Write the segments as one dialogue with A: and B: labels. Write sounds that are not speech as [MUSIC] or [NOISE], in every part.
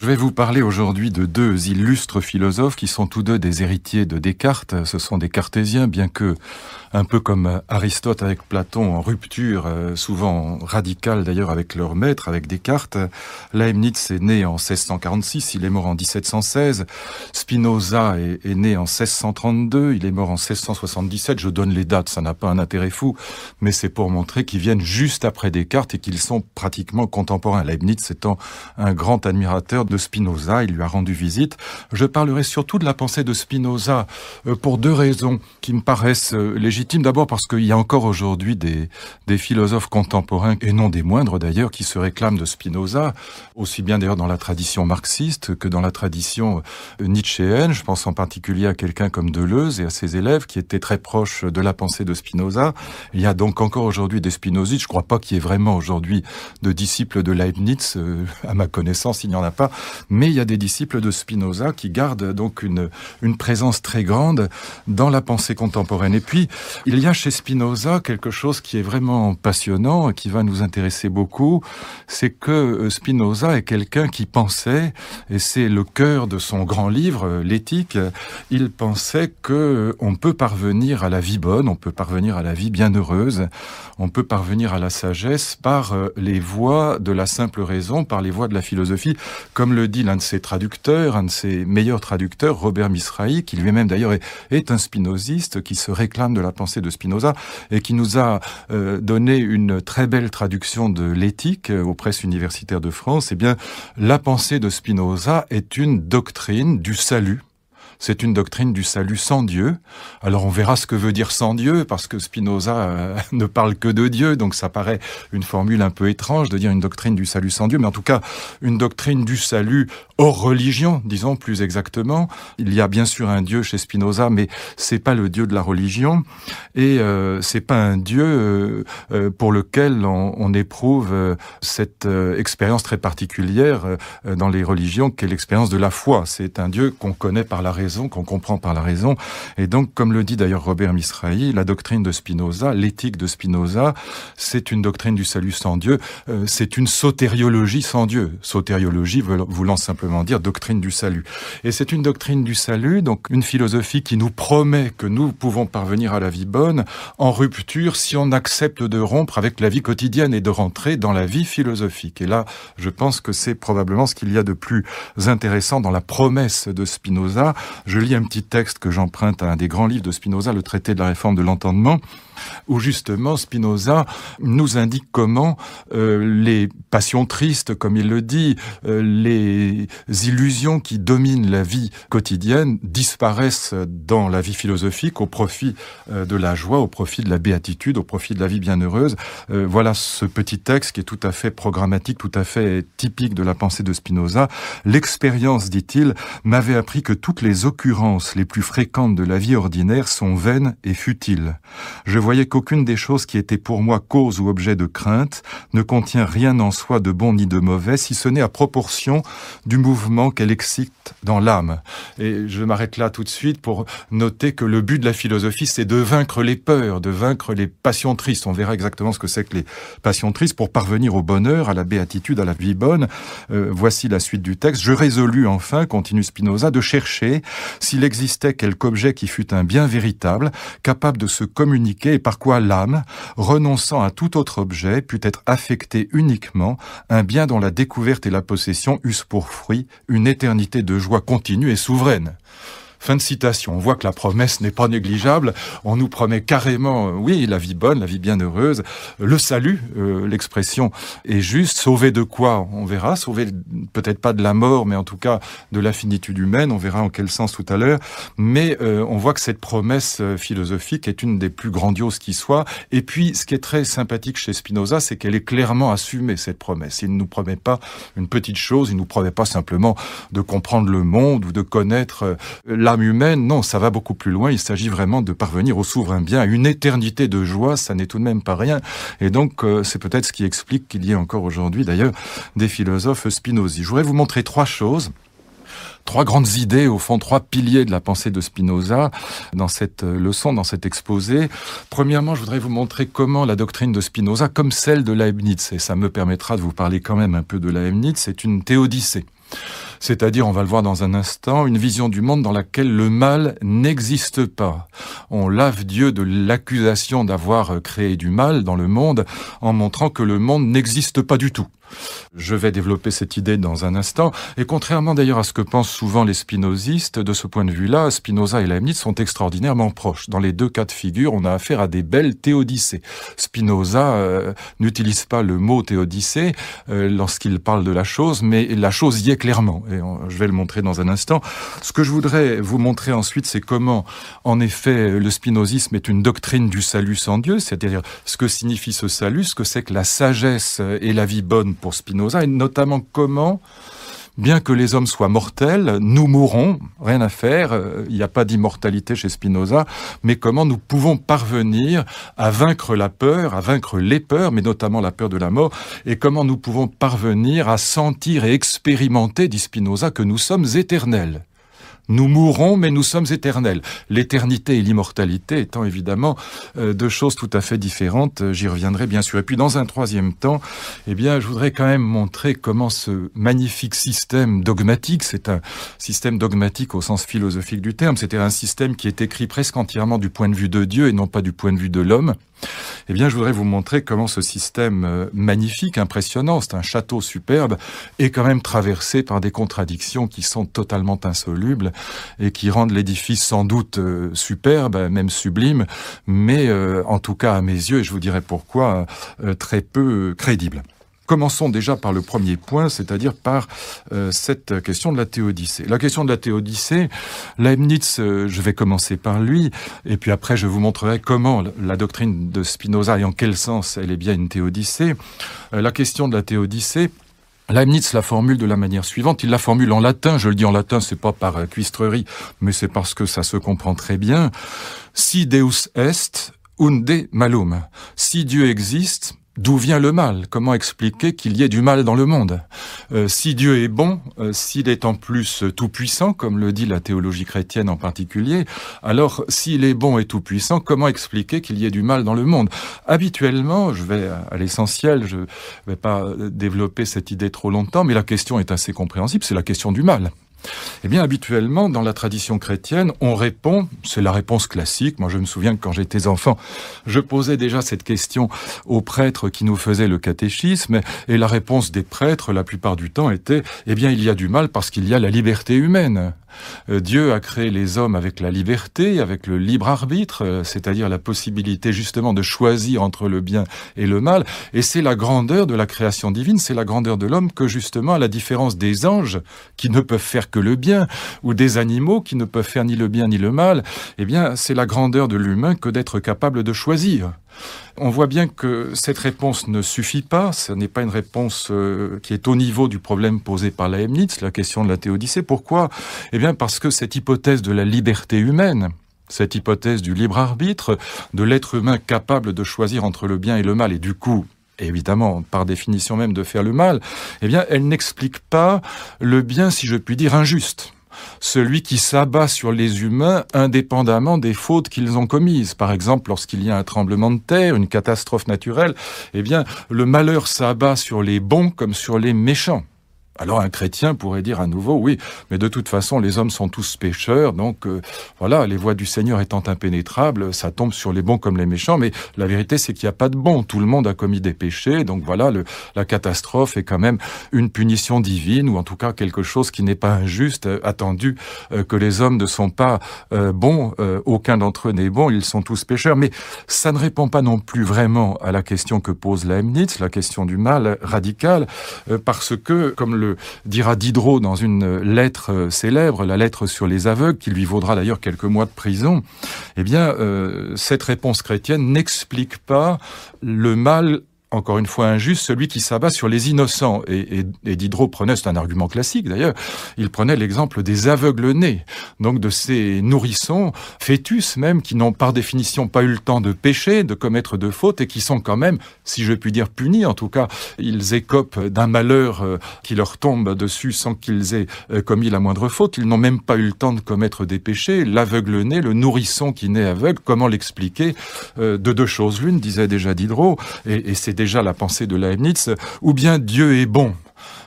A: Je vais vous parler aujourd'hui de deux illustres philosophes qui sont tous deux des héritiers de Descartes. Ce sont des cartésiens, bien que, un peu comme Aristote avec Platon, en rupture, euh, souvent radicale d'ailleurs avec leur maître, avec Descartes. Leibniz est né en 1646, il est mort en 1716. Spinoza est, né en 1632, il est mort en 1677. Je donne les dates, ça n'a pas un intérêt fou, mais c'est pour montrer qu'ils viennent juste après Descartes et qu'ils sont pratiquement contemporains. Leibniz étant un grand admirateur de Spinoza, il lui a rendu visite. Je parlerai surtout de la pensée de Spinoza euh, pour deux raisons qui me paraissent euh, légitimes. D'abord parce qu'il y a encore aujourd'hui des, des philosophes contemporains, et non des moindres d'ailleurs, qui se réclament de Spinoza, aussi bien d'ailleurs dans la tradition marxiste que dans la tradition euh, nietzschéenne. Je pense en particulier à quelqu'un comme Deleuze et à ses élèves qui étaient très proches de la pensée de Spinoza. Il y a donc encore aujourd'hui des spinozistes. Je ne crois pas qu'il y ait vraiment aujourd'hui de disciples de Leibniz. [LAUGHS] À ma connaissance, il n'y en a pas mais il y a des disciples de Spinoza qui gardent donc une, présence très grande dans la pensée contemporaine. Et puis, il y a chez Spinoza quelque chose qui est vraiment passionnant et qui va nous intéresser beaucoup, c'est que euh, Spinoza est quelqu'un qui pensait, et c'est le cœur de son grand livre, euh, l'éthique, il pensait que euh, on peut parvenir à la vie bonne, on peut parvenir à la vie bienheureuse, on peut parvenir à la sagesse par les voies de la simple raison, par les voies de la philosophie, comme comme le dit l'un de ses traducteurs, un de ses meilleurs traducteurs, Robert Misrahi, qui lui-même d'ailleurs est, un spinoziste, qui se réclame de la pensée de Spinoza et qui nous a euh, donné une très belle traduction de l'éthique euh, aux presses universitaires de France, eh bien, la pensée de Spinoza est une doctrine du salut c'est une doctrine du salut sans Dieu. Alors on verra ce que veut dire sans Dieu, parce que Spinoza euh, [LAUGHS] ne parle que de Dieu, donc ça paraît une formule un peu étrange de dire une doctrine du salut sans Dieu, mais en tout cas une doctrine du salut hors religion, disons plus exactement. Il y a bien sûr un Dieu chez Spinoza, mais c'est pas le Dieu de la religion, et euh, c'est pas un Dieu euh, pour lequel on, éprouve cette expérience très particulière dans les religions, qu'est l'expérience de la foi. C'est un Dieu qu'on connaît par la raison qu'on comprend par la raison. Et donc, comme le dit d'ailleurs Robert Misrahi, la doctrine de Spinoza, l'éthique de Spinoza, c'est une doctrine du salut sans Dieu, euh, c'est une sotériologie sans Dieu. Sotériologie voulant simplement dire doctrine du salut. Et c'est une doctrine du salut, donc une philosophie qui nous promet que nous pouvons parvenir à la vie bonne en rupture si on accepte de rompre avec la vie quotidienne et de rentrer dans la vie philosophique. Et là, je pense que c'est probablement ce qu'il y a de plus intéressant dans la promesse de Spinoza, je lis un petit texte que j'emprunte à un des grands livres de Spinoza, le traité de la réforme de l'entendement, où justement Spinoza nous indique comment euh, les passions tristes, comme il le dit, euh, les illusions qui dominent la vie quotidienne disparaissent dans la vie philosophique au profit euh, de la joie, au profit de la béatitude, au profit de la vie bienheureuse. voilà ce petit texte qui est tout à fait programmatique, tout à fait typique de la pensée de Spinoza. L'expérience, dit-il, m'avait appris que toutes les occurrences les plus fréquentes de la vie ordinaire sont vaines et futiles. Je voyais qu'aucune des choses qui étaient pour moi cause ou objet de crainte ne contient rien en soi de bon ni de mauvais, si ce n'est à proportion du mouvement qu'elle excite dans l'âme. Et je m'arrête là tout de suite pour noter que le but de la philosophie, c'est de vaincre les peurs, de vaincre les passions tristes. On verra exactement ce que c'est que les passions tristes pour parvenir au bonheur, à la béatitude, à la vie bonne. Euh, voici la suite du texte. Je résolus enfin, continue Spinoza, de chercher s'il existait quelque objet qui fût un bien véritable, capable de se communiquer par quoi l'âme, renonçant à tout autre objet, put être affectée uniquement un bien dont la découverte et la possession eussent pour fruit une éternité de joie continue et souveraine. Fin de citation. On voit que la promesse n'est pas négligeable. On nous promet carrément, euh, oui, la vie bonne, la vie bienheureuse, le salut, euh, l'expression est juste. Sauver de quoi On verra. Sauver peut-être pas de la mort, mais en tout cas de la finitude humaine. On verra en quel sens tout à l'heure. Mais euh, on voit que cette promesse philosophique est une des plus grandioses qui soit. Et puis, ce qui est très sympathique chez Spinoza, c'est qu'elle est clairement assumée, cette promesse. Il ne nous promet pas une petite chose. Il ne nous promet pas simplement de comprendre le monde ou de connaître la humaine, non, ça va beaucoup plus loin. Il s'agit vraiment de parvenir au souverain bien, une éternité de joie, ça n'est tout de même pas rien. Et donc, euh, c'est peut-être ce qui explique qu'il y ait encore aujourd'hui, d'ailleurs, des philosophes Spinoza. Je voudrais vous montrer trois choses trois grandes idées, au fond, trois piliers de la pensée de Spinoza dans cette euh, leçon, dans cet exposé. Premièrement, je voudrais vous montrer comment la doctrine de Spinoza, comme celle de Leibniz, et ça me permettra de vous parler quand même un peu de Leibniz, c'est une théodicée c'est-à-dire, on va le voir dans un instant, une vision du monde dans laquelle le mal n'existe pas. On lave Dieu de l'accusation d'avoir euh, créé du mal dans le monde en montrant que le monde n'existe pas du tout. Je vais développer cette idée dans un instant, et contrairement d'ailleurs à ce que pensent souvent les spinozistes, de ce point de vue-là, Spinoza et Leibniz sont extraordinairement proches. Dans les deux cas de figure, on a affaire à des belles théodicées. Spinoza euh, n'utilise pas le mot théodicée euh, lorsqu'il parle de la chose, mais la chose y est clairement je vais le montrer dans un instant. Ce que je voudrais vous montrer ensuite, c'est comment, en effet, le spinozisme est une doctrine du salut sans Dieu, c'est-à-dire ce que signifie ce salut, ce que c'est que la sagesse et la vie bonne pour Spinoza, et notamment comment bien que les hommes soient mortels, nous mourrons, rien à faire, il n'y a pas d'immortalité chez Spinoza, mais comment nous pouvons parvenir à vaincre la peur, à vaincre les peurs, mais notamment la peur de la mort, et comment nous pouvons parvenir à sentir et expérimenter, dit Spinoza, que nous sommes éternels. Nous mourons, mais nous sommes éternels. L'éternité et l'immortalité étant évidemment euh, deux choses tout à fait différentes. Euh, j'y reviendrai bien sûr. Et puis dans un troisième temps, eh bien, je voudrais quand même montrer comment ce magnifique système dogmatique, c'est un système dogmatique au sens philosophique du terme, c'était un système qui est écrit presque entièrement du point de vue de Dieu et non pas du point de vue de l'homme. Eh bien, je voudrais vous montrer comment ce système euh, magnifique, impressionnant, c'est un château superbe, est quand même traversé par des contradictions qui sont totalement insolubles et qui rendent l'édifice sans doute euh, superbe, même sublime, mais euh, en tout cas à mes yeux, et je vous dirai pourquoi, euh, très peu crédible. Commençons déjà par le premier point, c'est-à-dire par cette question de la théodicée. La question de la théodicée, Leibniz, je vais commencer par lui, et puis après je vous montrerai comment la doctrine de Spinoza et en quel sens elle est bien une théodicée. la question de la théodicée Leibniz la formule de la manière suivante. Il la formule en latin. Je le dis en latin, c'est pas par euh, cuistrerie, mais c'est parce que ça se comprend très bien. Si Deus est, unde malum. Si Dieu existe, d'où vient le mal Comment expliquer qu'il y ait du mal dans le monde euh, Si Dieu est bon, euh, s'il est en plus tout-puissant, comme le dit la théologie chrétienne en particulier, alors s'il est bon et tout-puissant, comment expliquer qu'il y ait du mal dans le monde Habituellement, je vais à l'essentiel, je ne vais pas développer cette idée trop longtemps, mais la question est assez compréhensible, c'est la question du mal. Eh bien, habituellement, dans la tradition chrétienne, on répond, c'est la réponse classique. Moi, je me souviens que quand j'étais enfant, je posais déjà cette question aux prêtres qui nous faisaient le catéchisme, et la réponse des prêtres, la plupart du temps, était, eh bien, il y a du mal parce qu'il y a la liberté humaine. Euh, Dieu a créé les hommes avec la liberté, avec le libre arbitre, euh, c'est-à-dire la possibilité justement de choisir entre le bien et le mal. Et c'est la grandeur de la création divine, c'est la grandeur de l'homme que justement, à la différence des anges qui ne peuvent faire que le bien, ou des animaux qui ne peuvent faire ni le bien ni le mal, eh bien, c'est la grandeur de l'humain que d'être capable de choisir. On voit bien que cette réponse ne suffit pas, ce n'est pas une réponse euh, qui est au niveau du problème posé par Leibniz, la question de la théodicée. Pourquoi Eh bien parce que cette hypothèse de la liberté humaine, cette hypothèse du libre arbitre, de l'être humain capable de choisir entre le bien et le mal, et du coup évidemment, par définition même, de faire le mal, eh bien, elle n'explique pas le bien, si je puis dire, injuste celui qui s'abat sur les humains indépendamment des fautes qu'ils ont commises. Par exemple, lorsqu'il y a un tremblement de terre, une catastrophe naturelle, eh bien, le malheur s'abat sur les bons comme sur les méchants. Alors un chrétien pourrait dire à nouveau, oui, mais de toute façon, les hommes sont tous pécheurs, donc euh, voilà, les voies du Seigneur étant impénétrables, ça tombe sur les bons comme les méchants, mais la vérité c'est qu'il n'y a pas de bons, tout le monde a commis des péchés, donc voilà, le, la catastrophe est quand même une punition divine, ou en tout cas quelque chose qui n'est pas injuste, euh, attendu euh, que les hommes ne sont pas bons, aucun d'entre eux n'est bon, ils sont tous pécheurs, mais ça ne répond pas non plus vraiment à la question que pose Leibniz, la question du mal radical, parce que, comme le dira Diderot dans une lettre euh, célèbre, la lettre sur les aveugles, qui lui vaudra d'ailleurs quelques mois de prison, eh bien, euh, cette réponse chrétienne n'explique pas le mal encore une fois injuste, celui qui s'abat sur les innocents. Et, Diderot prenait, c'est un argument classique d'ailleurs, il prenait l'exemple des aveugles-nés, donc de ces nourrissons, fœtus même, qui n'ont par définition pas eu le temps de pécher, de commettre de fautes, et qui sont quand même, si je puis dire, punis. En tout cas, ils écopent d'un malheur euh, qui leur tombe dessus sans qu'ils aient euh, commis la moindre faute. Ils n'ont même pas eu le temps de commettre des péchés. L'aveugle-né, le nourrisson qui naît aveugle, comment l'expliquer euh, De deux choses l'une, disait déjà Diderot, et c'est déjà la pensée de Leibniz, ou bien Dieu est bon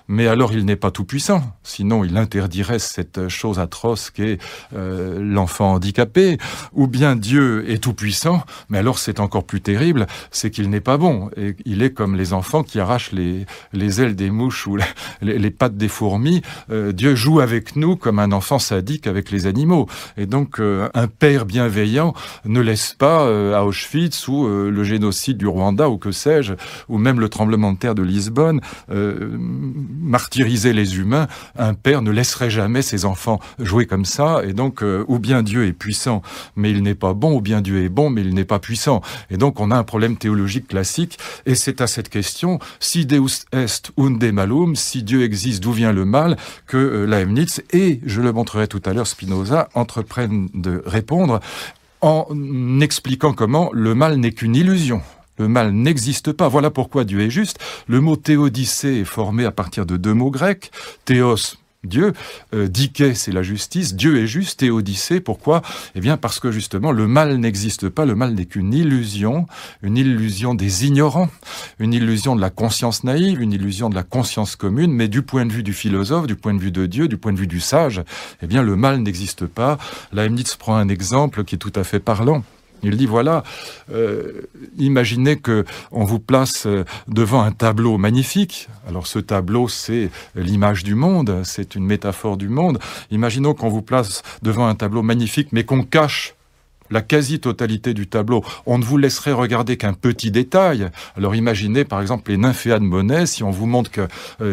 A: mais alors il n'est pas tout puissant, sinon il interdirait cette chose atroce qu'est euh, l'enfant handicapé, ou bien Dieu est tout puissant, mais alors c'est encore plus terrible, c'est qu'il n'est pas bon, et il est comme les enfants qui arrachent les, les ailes des mouches ou [LAUGHS] les, pattes des fourmis, euh, Dieu joue avec nous comme un enfant sadique avec les animaux, et donc euh, un père bienveillant ne laisse pas à Auschwitz ou le génocide du Rwanda ou que sais-je, ou même le tremblement de terre de Lisbonne, martyriser les humains, un père ne laisserait jamais ses enfants jouer comme ça. Et donc, euh, ou bien Dieu est puissant, mais il n'est pas bon, ou bien Dieu est bon, mais il n'est pas puissant. Et donc, on a un problème théologique classique. Et c'est à cette question, si Deus est unde malum, si Dieu existe, d'où vient le mal, que euh, Leibniz et, je le montrerai tout à l'heure, Spinoza entreprennent de répondre en expliquant comment le mal n'est qu'une illusion. Le mal n'existe pas. Voilà pourquoi Dieu est juste. Le mot théodicée est formé à partir de deux mots grecs. Théos, Dieu. Euh, c'est la justice. Dieu est juste. Théodicée, pourquoi Eh bien, parce que justement, le mal n'existe pas. Le mal n'est qu'une illusion, une illusion des ignorants, une illusion de la conscience naïve, une illusion de la conscience commune. Mais du point de vue du philosophe, du point de vue de Dieu, du point de vue du sage, eh bien, le mal n'existe pas. Leibniz prend un exemple qui est tout à fait parlant. Il dit voilà, euh, imaginez que on vous place euh, devant un tableau magnifique. Alors ce tableau, c'est l'image du monde, c'est une métaphore du monde. Imaginons qu'on vous place devant un tableau magnifique, mais qu'on cache la quasi-totalité du tableau. On ne vous laisserait regarder qu'un petit détail. Alors imaginez par exemple les nymphéas de Monet, si on vous montre que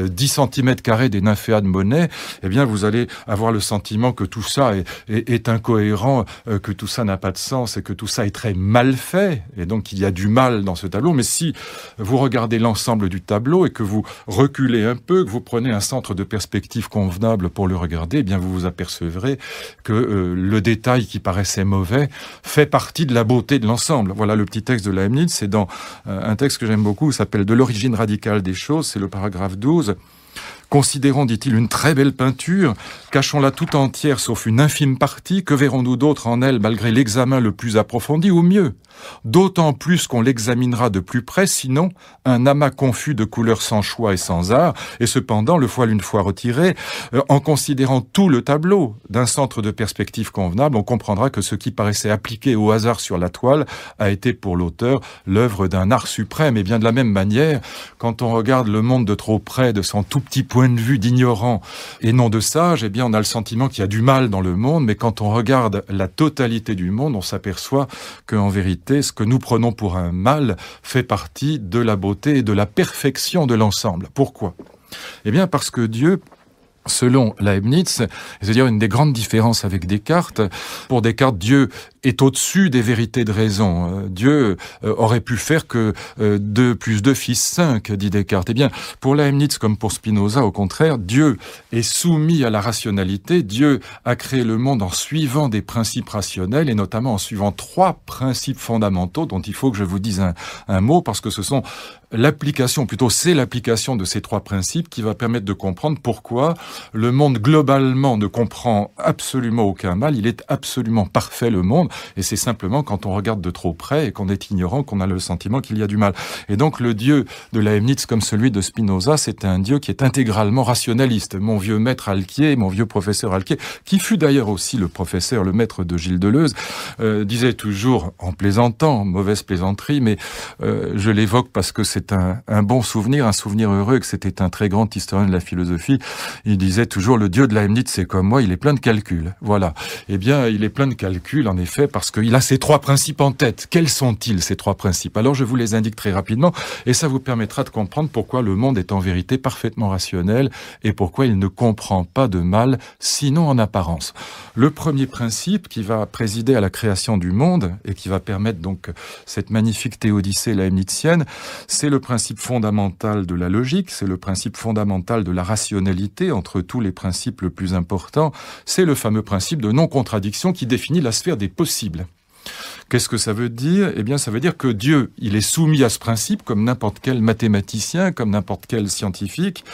A: 10 euh, cm des nymphéas de Monet, eh bien vous allez avoir le sentiment que tout ça est, incohérent, euh, que tout ça n'a pas de sens et que tout ça est très mal fait. Et donc il y a du mal dans ce tableau. Mais si vous regardez l'ensemble du tableau et que vous reculez un peu, que vous prenez un centre de perspective convenable pour le regarder, eh bien vous vous apercevrez que euh, le détail qui paraissait mauvais fait partie de la beauté de l'ensemble. Voilà le petit texte de Leibniz, c'est dans euh, un texte que j'aime beaucoup, s'appelle De l'origine radicale des choses, c'est le paragraphe 12. Considérons, dit-il, une très belle peinture, cachons-la tout entière sauf une infime partie, que verrons-nous d'autre en elle malgré l'examen le plus approfondi ou mieux d'autant plus qu'on l'examinera de plus près, sinon un amas confus de couleurs sans choix et sans art, et cependant le foil une fois retiré, euh, en considérant tout le tableau d'un centre de perspective convenable, on comprendra que ce qui paraissait appliqué au hasard sur la toile a été pour l'auteur l'œuvre d'un art suprême, et bien de la même manière, quand on regarde le monde de trop près, de son tout petit point de vue d'ignorant et non de sage, et eh bien on a le sentiment qu'il y a du mal dans le monde, mais quand on regarde la totalité du monde, on s'aperçoit qu'en vérité, ce que nous prenons pour un mal fait partie de la beauté et de la perfection de l'ensemble. Pourquoi Eh bien parce que Dieu selon Leibniz, c'est-à-dire une des grandes différences avec Descartes. Pour Descartes, Dieu est au-dessus des vérités de raison. Euh, Dieu euh, aurait pu faire que 2 euh, plus 2 fils 5, dit Descartes. Eh bien, pour Leibniz comme pour Spinoza, au contraire, Dieu est soumis à la rationalité. Dieu a créé le monde en suivant des principes rationnels et notamment en suivant trois principes fondamentaux dont il faut que je vous dise un mot parce que ce sont l'application, plutôt c'est l'application de ces trois principes qui va permettre de comprendre pourquoi le monde globalement ne comprend absolument aucun mal, il est absolument parfait le monde, et c'est simplement quand on regarde de trop près et qu'on est ignorant qu'on a le sentiment qu'il y a du mal. Et donc le Dieu de Leibniz comme celui de Spinoza, c'est un Dieu qui est intégralement rationaliste. Mon vieux maître Alquier, mon vieux professeur Alquier, qui fut d'ailleurs aussi le professeur, le maître de Gilles Deleuze, euh, disait toujours en plaisantant, mauvaise plaisanterie, mais euh, je l'évoque parce que c'est c'est un, bon souvenir, un souvenir heureux, que c'était un très grand historien de la philosophie. Il disait toujours, le dieu de Leibniz, c'est comme moi, il est plein de calculs. Voilà. Eh bien, il est plein de calculs, en effet, parce qu'il a ces trois principes en tête. Quels sont-ils, ces trois principes Alors, je vous les indique très rapidement, et ça vous permettra de comprendre pourquoi le monde est en vérité parfaitement rationnel, et pourquoi il ne comprend pas de mal, sinon en apparence. Le premier principe qui va présider à la création du monde, et qui va permettre donc cette magnifique théodicée leibnizienne, c'est le principe fondamental de la logique, c'est le principe fondamental de la rationalité entre tous les principes le plus important, c'est le fameux principe de non-contradiction qui définit la sphère des possibles. Qu'est-ce que ça veut dire Eh bien, ça veut dire que Dieu, il est soumis à ce principe comme n'importe quel mathématicien, comme n'importe quel scientifique.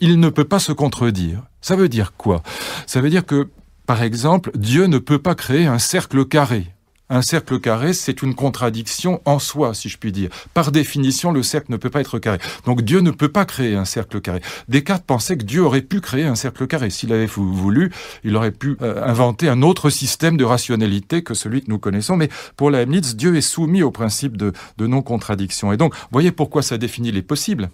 A: Il ne peut pas se contredire. Ça veut dire quoi Ça veut dire que, par exemple, Dieu ne peut pas créer un cercle carré. Un cercle carré, c'est une contradiction en soi, si je puis dire. Par définition, le cercle ne peut pas être carré. Donc Dieu ne peut pas créer un cercle carré. Descartes pensait que Dieu aurait pu créer un cercle carré. S'il avait voulu, il aurait pu euh, inventer un autre système de rationalité que celui que nous connaissons. Mais pour Leibniz, Dieu est soumis au principe de, de non-contradiction. Et donc, voyez pourquoi ça définit les possibles.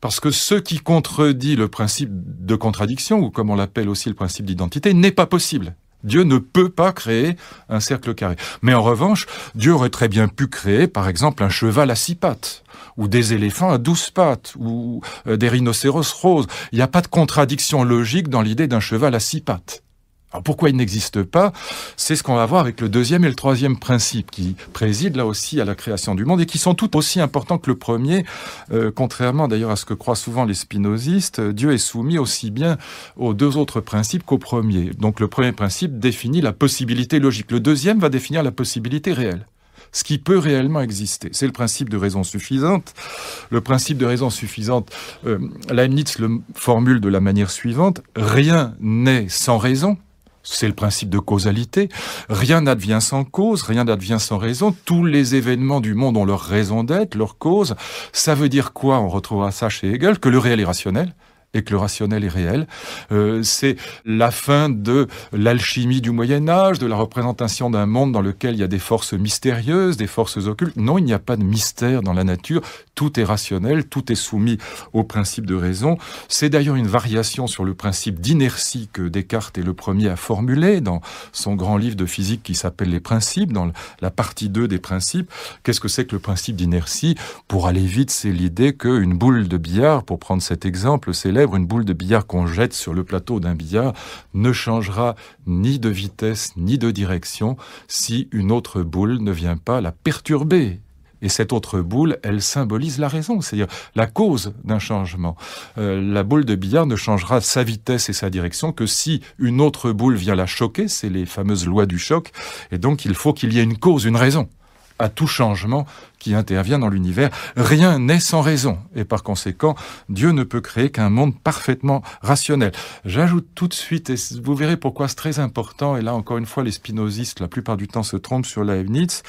A: Parce que ce qui contredit le principe de contradiction, ou comme on l'appelle aussi le principe d'identité, n'est pas possible. Dieu ne peut pas créer un cercle carré. Mais en revanche, Dieu aurait très bien pu créer, par exemple, un cheval à six pattes, ou des éléphants à douze pattes, ou euh, des rhinocéros roses. Il n'y a pas de contradiction logique dans l'idée d'un cheval à six pattes. Alors pourquoi il n'existe pas C'est ce qu'on va voir avec le deuxième et le troisième principe qui président là aussi à la création du monde et qui sont tout aussi importants que le premier. Euh, contrairement d'ailleurs à ce que croient souvent les spinozistes, euh, Dieu est soumis aussi bien aux deux autres principes qu'au premier. Donc le premier principe définit la possibilité logique. Le deuxième va définir la possibilité réelle ce qui peut réellement exister. C'est le principe de raison suffisante. Le principe de raison suffisante, euh, Leibniz le formule de la manière suivante, rien n'est sans raison, c'est le principe de causalité. Rien n'advient sans cause, rien n'advient sans raison. Tous les événements du monde ont leur raison d'être, leur cause. Ça veut dire quoi On retrouvera ça chez Hegel, que le réel est rationnel et que le rationnel est réel. Euh, c'est la fin de l'alchimie du Moyen Âge, de la représentation d'un monde dans lequel il y a des forces mystérieuses, des forces occultes. Non, il n'y a pas de mystère dans la nature. Tout est rationnel, tout est soumis au principe de raison. C'est d'ailleurs une variation sur le principe d'inertie que Descartes est le premier à formuler dans son grand livre de physique qui s'appelle Les Principes, dans la partie 2 des principes. Qu'est-ce que c'est que le principe d'inertie Pour aller vite, c'est l'idée qu'une boule de billard, pour prendre cet exemple célèbre, une boule de billard qu'on jette sur le plateau d'un billard ne changera ni de vitesse ni de direction si une autre boule ne vient pas la perturber. Et cette autre boule, elle symbolise la raison, c'est-à-dire la cause d'un changement. Euh, la boule de billard ne changera sa vitesse et sa direction que si une autre boule vient la choquer, c'est les fameuses lois du choc, et donc il faut qu'il y ait une cause, une raison à tout changement qui intervient dans l'univers. Rien n'est sans raison. Et par conséquent, Dieu ne peut créer qu'un monde parfaitement rationnel. J'ajoute tout de suite, et vous verrez pourquoi c'est très important, et là encore une fois, les spinozistes, la plupart du temps, se trompent sur Leibniz,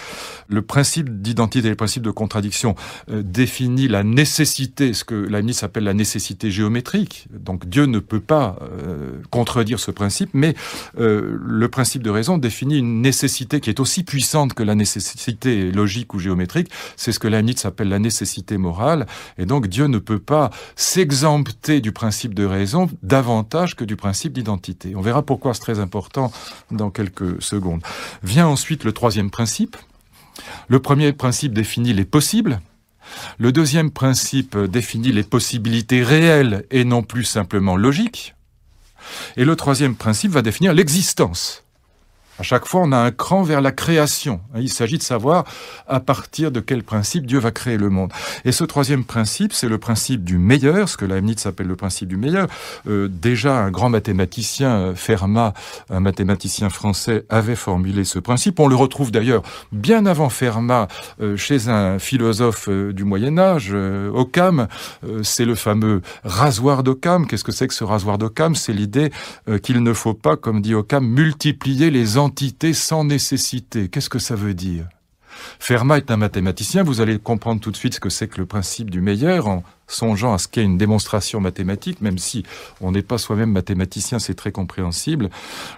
A: le principe d'identité, le principe de contradiction euh, définit la nécessité, ce que Leibniz appelle la nécessité géométrique. Donc Dieu ne peut pas euh, contredire ce principe, mais euh, le principe de raison définit une nécessité qui est aussi puissante que la nécessité logique ou géométrique, c'est ce que Leibniz appelle la nécessité morale. Et donc Dieu ne peut pas s'exempter du principe de raison davantage que du principe d'identité. On verra pourquoi c'est très important dans quelques secondes. Vient ensuite le troisième principe. Le premier principe définit les possibles. Le deuxième principe définit les possibilités réelles et non plus simplement logiques. Et le troisième principe va définir l'existence. À chaque fois, on a un cran vers la création. Il s'agit de savoir à partir de quel principe Dieu va créer le monde. Et ce troisième principe, c'est le principe du meilleur, ce que Leibniz appelle le principe du meilleur. Euh, déjà, un grand mathématicien, euh, Fermat, un mathématicien français, avait formulé ce principe. On le retrouve d'ailleurs bien avant Fermat euh, chez un philosophe du Moyen Âge, Occam. c'est le fameux rasoir d'Occam. Qu'est-ce que c'est que ce rasoir d'Occam C'est l'idée qu'il ne faut pas, comme dit Occam, multiplier les quantité sans nécessité. Qu'est-ce que ça veut dire Fermat est un mathématicien, vous allez comprendre tout de suite ce que c'est que le principe du meilleur en songeant à ce qu'est une démonstration mathématique, même si on n'est pas soi-même mathématicien, c'est très compréhensible.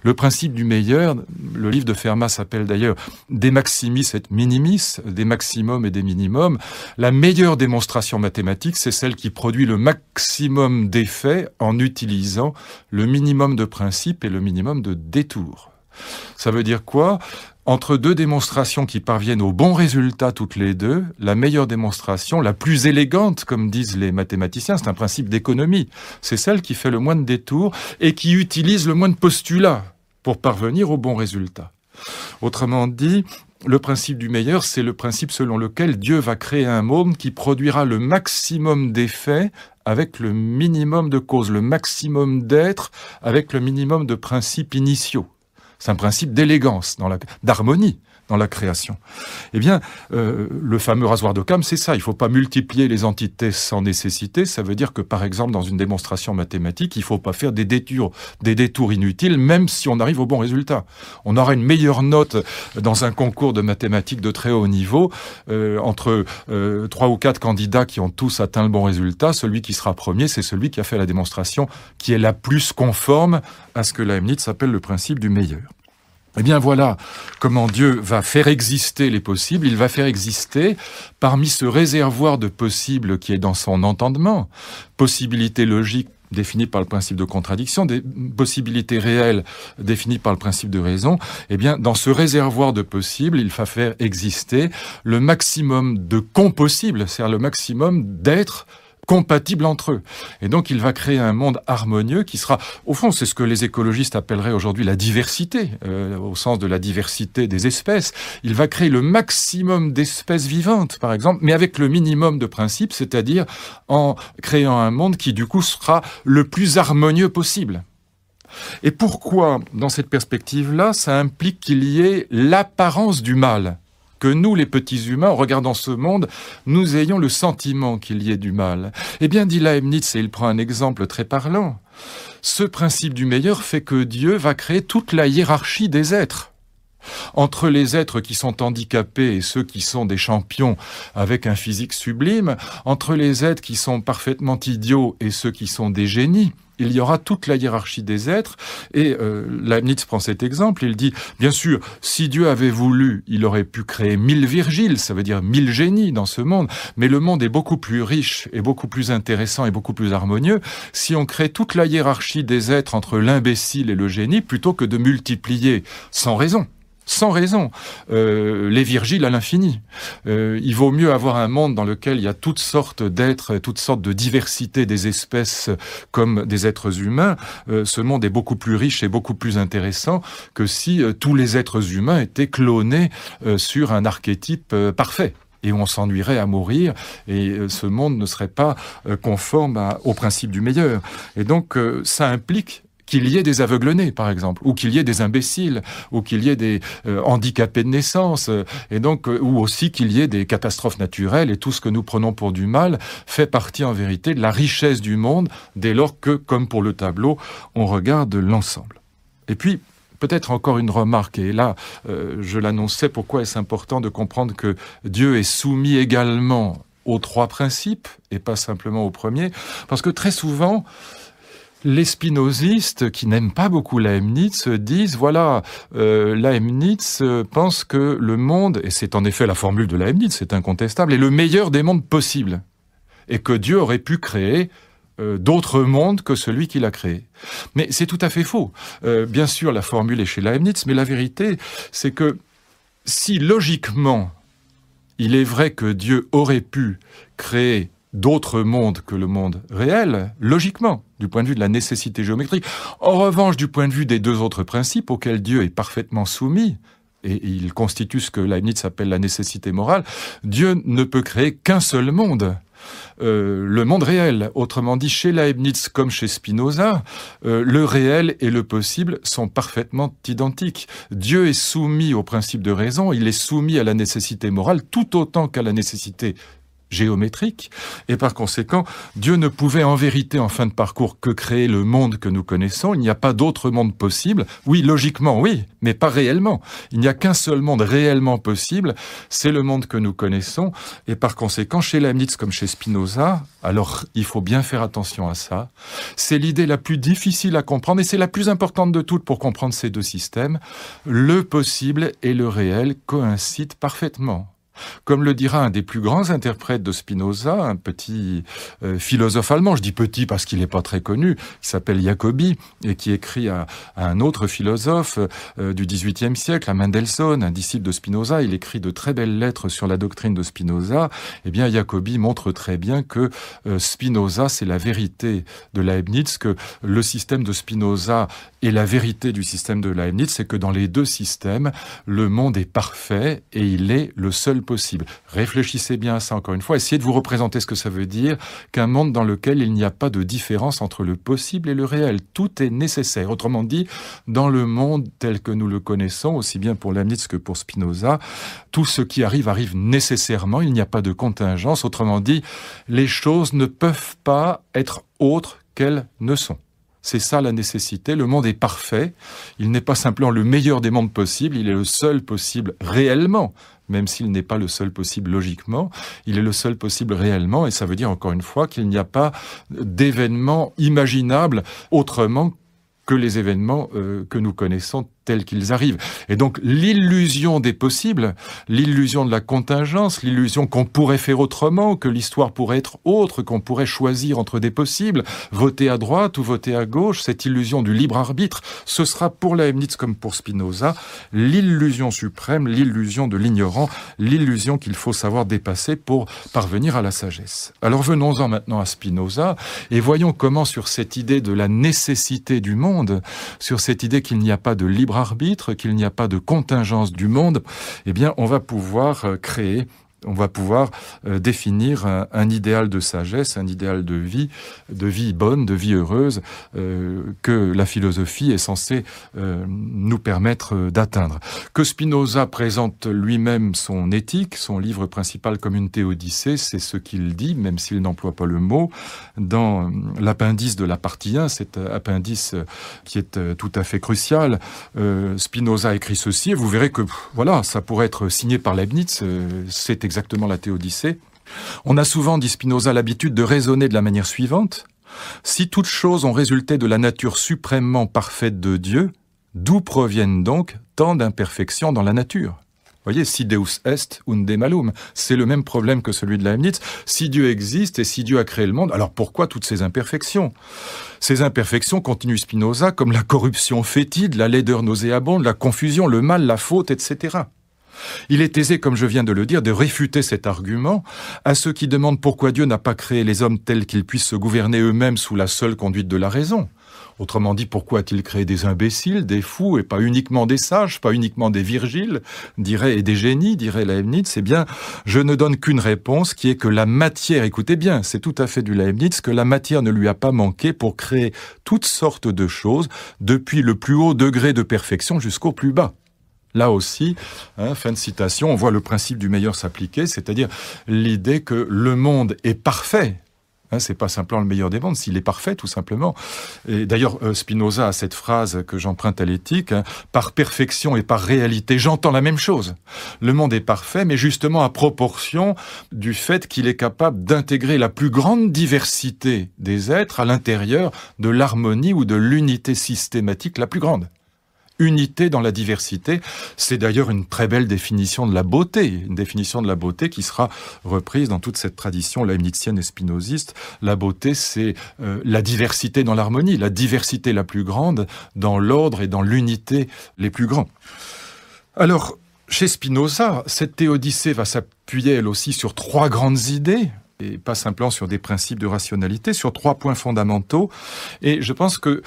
A: Le principe du meilleur, le livre de Fermat s'appelle d'ailleurs Des maximis et minimis, des maximums et des minimums. La meilleure démonstration mathématique, c'est celle qui produit le maximum d'effets en utilisant le minimum de principes et le minimum de détours. Ça veut dire quoi entre deux démonstrations qui parviennent au bon résultat toutes les deux, la meilleure démonstration, la plus élégante, comme disent les mathématiciens, c'est un principe d'économie, c'est celle qui fait le moins de détours et qui utilise le moins de postulats pour parvenir au bon résultat. Autrement dit, le principe du meilleur, c'est le principe selon lequel Dieu va créer un monde qui produira le maximum d'effets avec le minimum de causes, le maximum d'êtres avec le minimum de principes initiaux. C'est un principe d'élégance, d'harmonie dans la création. Eh bien, euh, le fameux rasoir de d'Occam, c'est ça. Il ne faut pas multiplier les entités sans nécessité. Ça veut dire que, par exemple, dans une démonstration mathématique, il ne faut pas faire des détours, inutiles, même si on arrive au bon résultat. On aura une meilleure note dans un concours de mathématiques de très haut niveau euh, entre euh, trois ou quatre candidats qui ont tous atteint le bon résultat. Celui qui sera premier, c'est celui qui a fait la démonstration qui est la plus conforme à ce que Leibniz s'appelle le principe du meilleur. Eh bien voilà comment Dieu va faire exister les possibles. Il va faire exister parmi ce réservoir de possibles qui est dans son entendement, possibilités logiques définies par le principe de contradiction, des possibilités réelles définies par le principe de raison, eh bien, dans ce réservoir de possibles, il va faire exister le maximum de compossibles, c'est-à-dire le maximum d'êtres compatibles entre eux. Et donc il va créer un monde harmonieux qui sera, au fond, c'est ce que les écologistes appelleraient aujourd'hui la diversité, euh, au sens de la diversité des espèces. Il va créer le maximum d'espèces vivantes, par exemple, mais avec le minimum de principes, c'est-à-dire en créant un monde qui, du coup, sera le plus harmonieux possible. Et pourquoi, dans cette perspective-là, ça implique qu'il y ait l'apparence du mal que nous, les petits humains, en regardant ce monde, nous ayons le sentiment qu'il y ait du mal. Eh bien, dit Leibniz, et il prend un exemple très parlant, ce principe du meilleur fait que Dieu va créer toute la hiérarchie des êtres entre les êtres qui sont handicapés et ceux qui sont des champions avec un physique sublime, entre les êtres qui sont parfaitement idiots et ceux qui sont des génies il y aura toute la hiérarchie des êtres. Et euh, Leibniz prend cet exemple. Il dit, bien sûr, si Dieu avait voulu, il aurait pu créer mille Virgiles, ça veut dire mille génies dans ce monde. Mais le monde est beaucoup plus riche et beaucoup plus intéressant et beaucoup plus harmonieux si on crée toute la hiérarchie des êtres entre l'imbécile et le génie plutôt que de multiplier sans raison sans raison, euh, les Virgiles à l'infini. Euh, il vaut mieux avoir un monde dans lequel il y a toutes sortes d'êtres, toutes sortes de diversité des espèces comme des êtres humains. Euh, ce monde est beaucoup plus riche et beaucoup plus intéressant que si tous les êtres humains étaient clonés sur un archétype parfait et on s'ennuierait à mourir, et ce monde ne serait pas conforme au principe du meilleur. Et donc, ça implique qu'il y ait des aveugles-nés, par exemple, ou qu'il y ait des imbéciles, ou qu'il y ait des euh, handicapés de naissance, euh, et donc, euh, ou aussi qu'il y ait des catastrophes naturelles, et tout ce que nous prenons pour du mal fait partie en vérité de la richesse du monde, dès lors que, comme pour le tableau, on regarde l'ensemble. Et puis, peut-être encore une remarque, et là, je l'annonçais, pourquoi est-ce important de comprendre que Dieu est soumis également aux trois principes, et pas simplement au premier, parce que très souvent, les spinozistes qui n'aiment pas beaucoup Leibniz disent voilà, euh, Leibniz euh, pense que le monde, et c'est en effet la formule de Leibniz, c'est incontestable, est le meilleur des mondes possibles, et que Dieu aurait pu créer euh, d'autres mondes que celui qu'il a créé. Mais c'est tout à fait faux. bien sûr, la formule est chez Leibniz, mais la vérité, c'est que si logiquement, il est vrai que Dieu aurait pu créer d'autres mondes que le monde réel, logiquement, du point de vue de la nécessité géométrique. En revanche, du point de vue des deux autres principes auxquels Dieu est parfaitement soumis, et il constitue ce que Leibniz appelle la nécessité morale, Dieu ne peut créer qu'un seul monde. Euh, le monde réel. Autrement dit, chez Leibniz comme chez Spinoza, euh, le réel et le possible sont parfaitement identiques. Dieu est soumis au principe de raison, il est soumis à la nécessité morale tout autant qu'à la nécessité géométrique, et par conséquent, Dieu ne pouvait en vérité en fin de parcours que créer le monde que nous connaissons, il n'y a pas d'autre monde possible, oui, logiquement, oui, mais pas réellement, il n'y a qu'un seul monde réellement possible, c'est le monde que nous connaissons, et par conséquent, chez Leibniz comme chez Spinoza, alors il faut bien faire attention à ça, c'est l'idée la plus difficile à comprendre, et c'est la plus importante de toutes pour comprendre ces deux systèmes, le possible et le réel coïncident parfaitement. Comme le dira un des plus grands interprètes de Spinoza, un petit euh, philosophe allemand, je dis petit parce qu'il n'est pas très connu, qui s'appelle Jacobi et qui écrit à, un autre philosophe euh, du XVIIIe siècle, à Mendelssohn, un disciple de Spinoza, il écrit de très belles lettres sur la doctrine de Spinoza. Eh bien, Jacobi montre très bien que euh, Spinoza, c'est la vérité de Leibniz, que le système de Spinoza est la vérité du système de Leibniz, c'est que dans les deux systèmes, le monde est parfait et il est le seul possible. Réfléchissez bien à ça encore une fois. Essayez de vous représenter ce que ça veut dire qu'un monde dans lequel il n'y a pas de différence entre le possible et le réel. Tout est nécessaire. Autrement dit, dans le monde tel que nous le connaissons, aussi bien pour Leibniz que pour Spinoza, tout ce qui arrive arrive nécessairement. Il n'y a pas de contingence. Autrement dit, les choses ne peuvent pas être autres qu'elles ne sont. C'est ça la nécessité. Le monde est parfait. Il n'est pas simplement le meilleur des mondes possibles, il est le seul possible réellement même s'il n'est pas le seul possible logiquement, il est le seul possible réellement, et ça veut dire encore une fois qu'il n'y a pas d'événement imaginable autrement que les événements euh, que nous connaissons tels qu'ils arrivent. Et donc l'illusion des possibles, l'illusion de la contingence, l'illusion qu'on pourrait faire autrement, que l'histoire pourrait être autre, qu'on pourrait choisir entre des possibles, voter à droite ou voter à gauche, cette illusion du libre arbitre, ce sera pour Leibniz comme pour Spinoza l'illusion suprême, l'illusion de l'ignorant, l'illusion qu'il faut savoir dépasser pour parvenir à la sagesse. Alors venons-en maintenant à Spinoza et voyons comment sur cette idée de la nécessité du monde, sur cette idée qu'il n'y a pas de libre arbitre, qu'il n'y a pas de contingence du monde, eh bien, on va pouvoir euh, créer on va pouvoir euh, définir un, idéal de sagesse, un idéal de vie, de vie bonne, de vie heureuse, euh, que la philosophie est censée euh, nous permettre d'atteindre. Que Spinoza présente lui-même son éthique, son livre principal comme une théodicée, c'est ce qu'il dit, même s'il n'emploie pas le mot, dans l'appendice de la partie 1, cet appendice qui est tout à fait crucial. Spinoza écrit ceci, et vous verrez que, voilà, ça pourrait être signé par Leibniz, c'est exactement la théodicée. On a souvent, dit Spinoza, l'habitude de raisonner de la manière suivante. Si toutes choses ont résulté de la nature suprêmement parfaite de Dieu, d'où proviennent donc tant d'imperfections dans la nature voyez, si Deus est, undemalum », C'est le même problème que celui de Leibniz. Si Dieu existe et si Dieu a créé le monde, alors pourquoi toutes ces imperfections Ces imperfections, continue Spinoza, comme la corruption fétide, la laideur nauséabonde, la confusion, le mal, la faute, etc. Il est aisé, comme je viens de le dire, de réfuter cet argument à ceux qui demandent pourquoi Dieu n'a pas créé les hommes tels qu'ils puissent se gouverner eux-mêmes sous la seule conduite de la raison. Autrement dit, pourquoi a-t-il créé des imbéciles, des fous, et pas uniquement des sages, pas uniquement des virgiles, dirait, et des génies, dirait Leibniz Eh bien, je ne donne qu'une réponse qui est que la matière, écoutez bien, c'est tout à fait du Leibniz, que la matière ne lui a pas manqué pour créer toutes sortes de choses, depuis le plus haut degré de perfection jusqu'au plus bas là aussi, hein, fin de citation, on voit le principe du meilleur s'appliquer, c'est-à-dire l'idée que le monde est parfait, Ce hein, c'est pas simplement le meilleur des mondes, s'il est parfait, tout simplement. Et d'ailleurs, euh, Spinoza a cette phrase que j'emprunte à l'éthique hein, par perfection et par réalité, j'entends la même chose. Le monde est parfait, mais justement à proportion du fait qu'il est capable d'intégrer la plus grande diversité des êtres à l'intérieur de l'harmonie ou de l'unité systématique la plus grande unité dans la diversité. C'est d'ailleurs une très belle définition de la beauté, une définition de la beauté qui sera reprise dans toute cette tradition leibnizienne et spinoziste. La beauté, c'est euh, la diversité dans l'harmonie, la diversité la plus grande dans l'ordre et dans l'unité les plus grands. Alors, chez Spinoza, cette théodicée va s'appuyer elle aussi sur trois grandes idées, et pas simplement sur des principes de rationalité, sur trois points fondamentaux. Et je pense que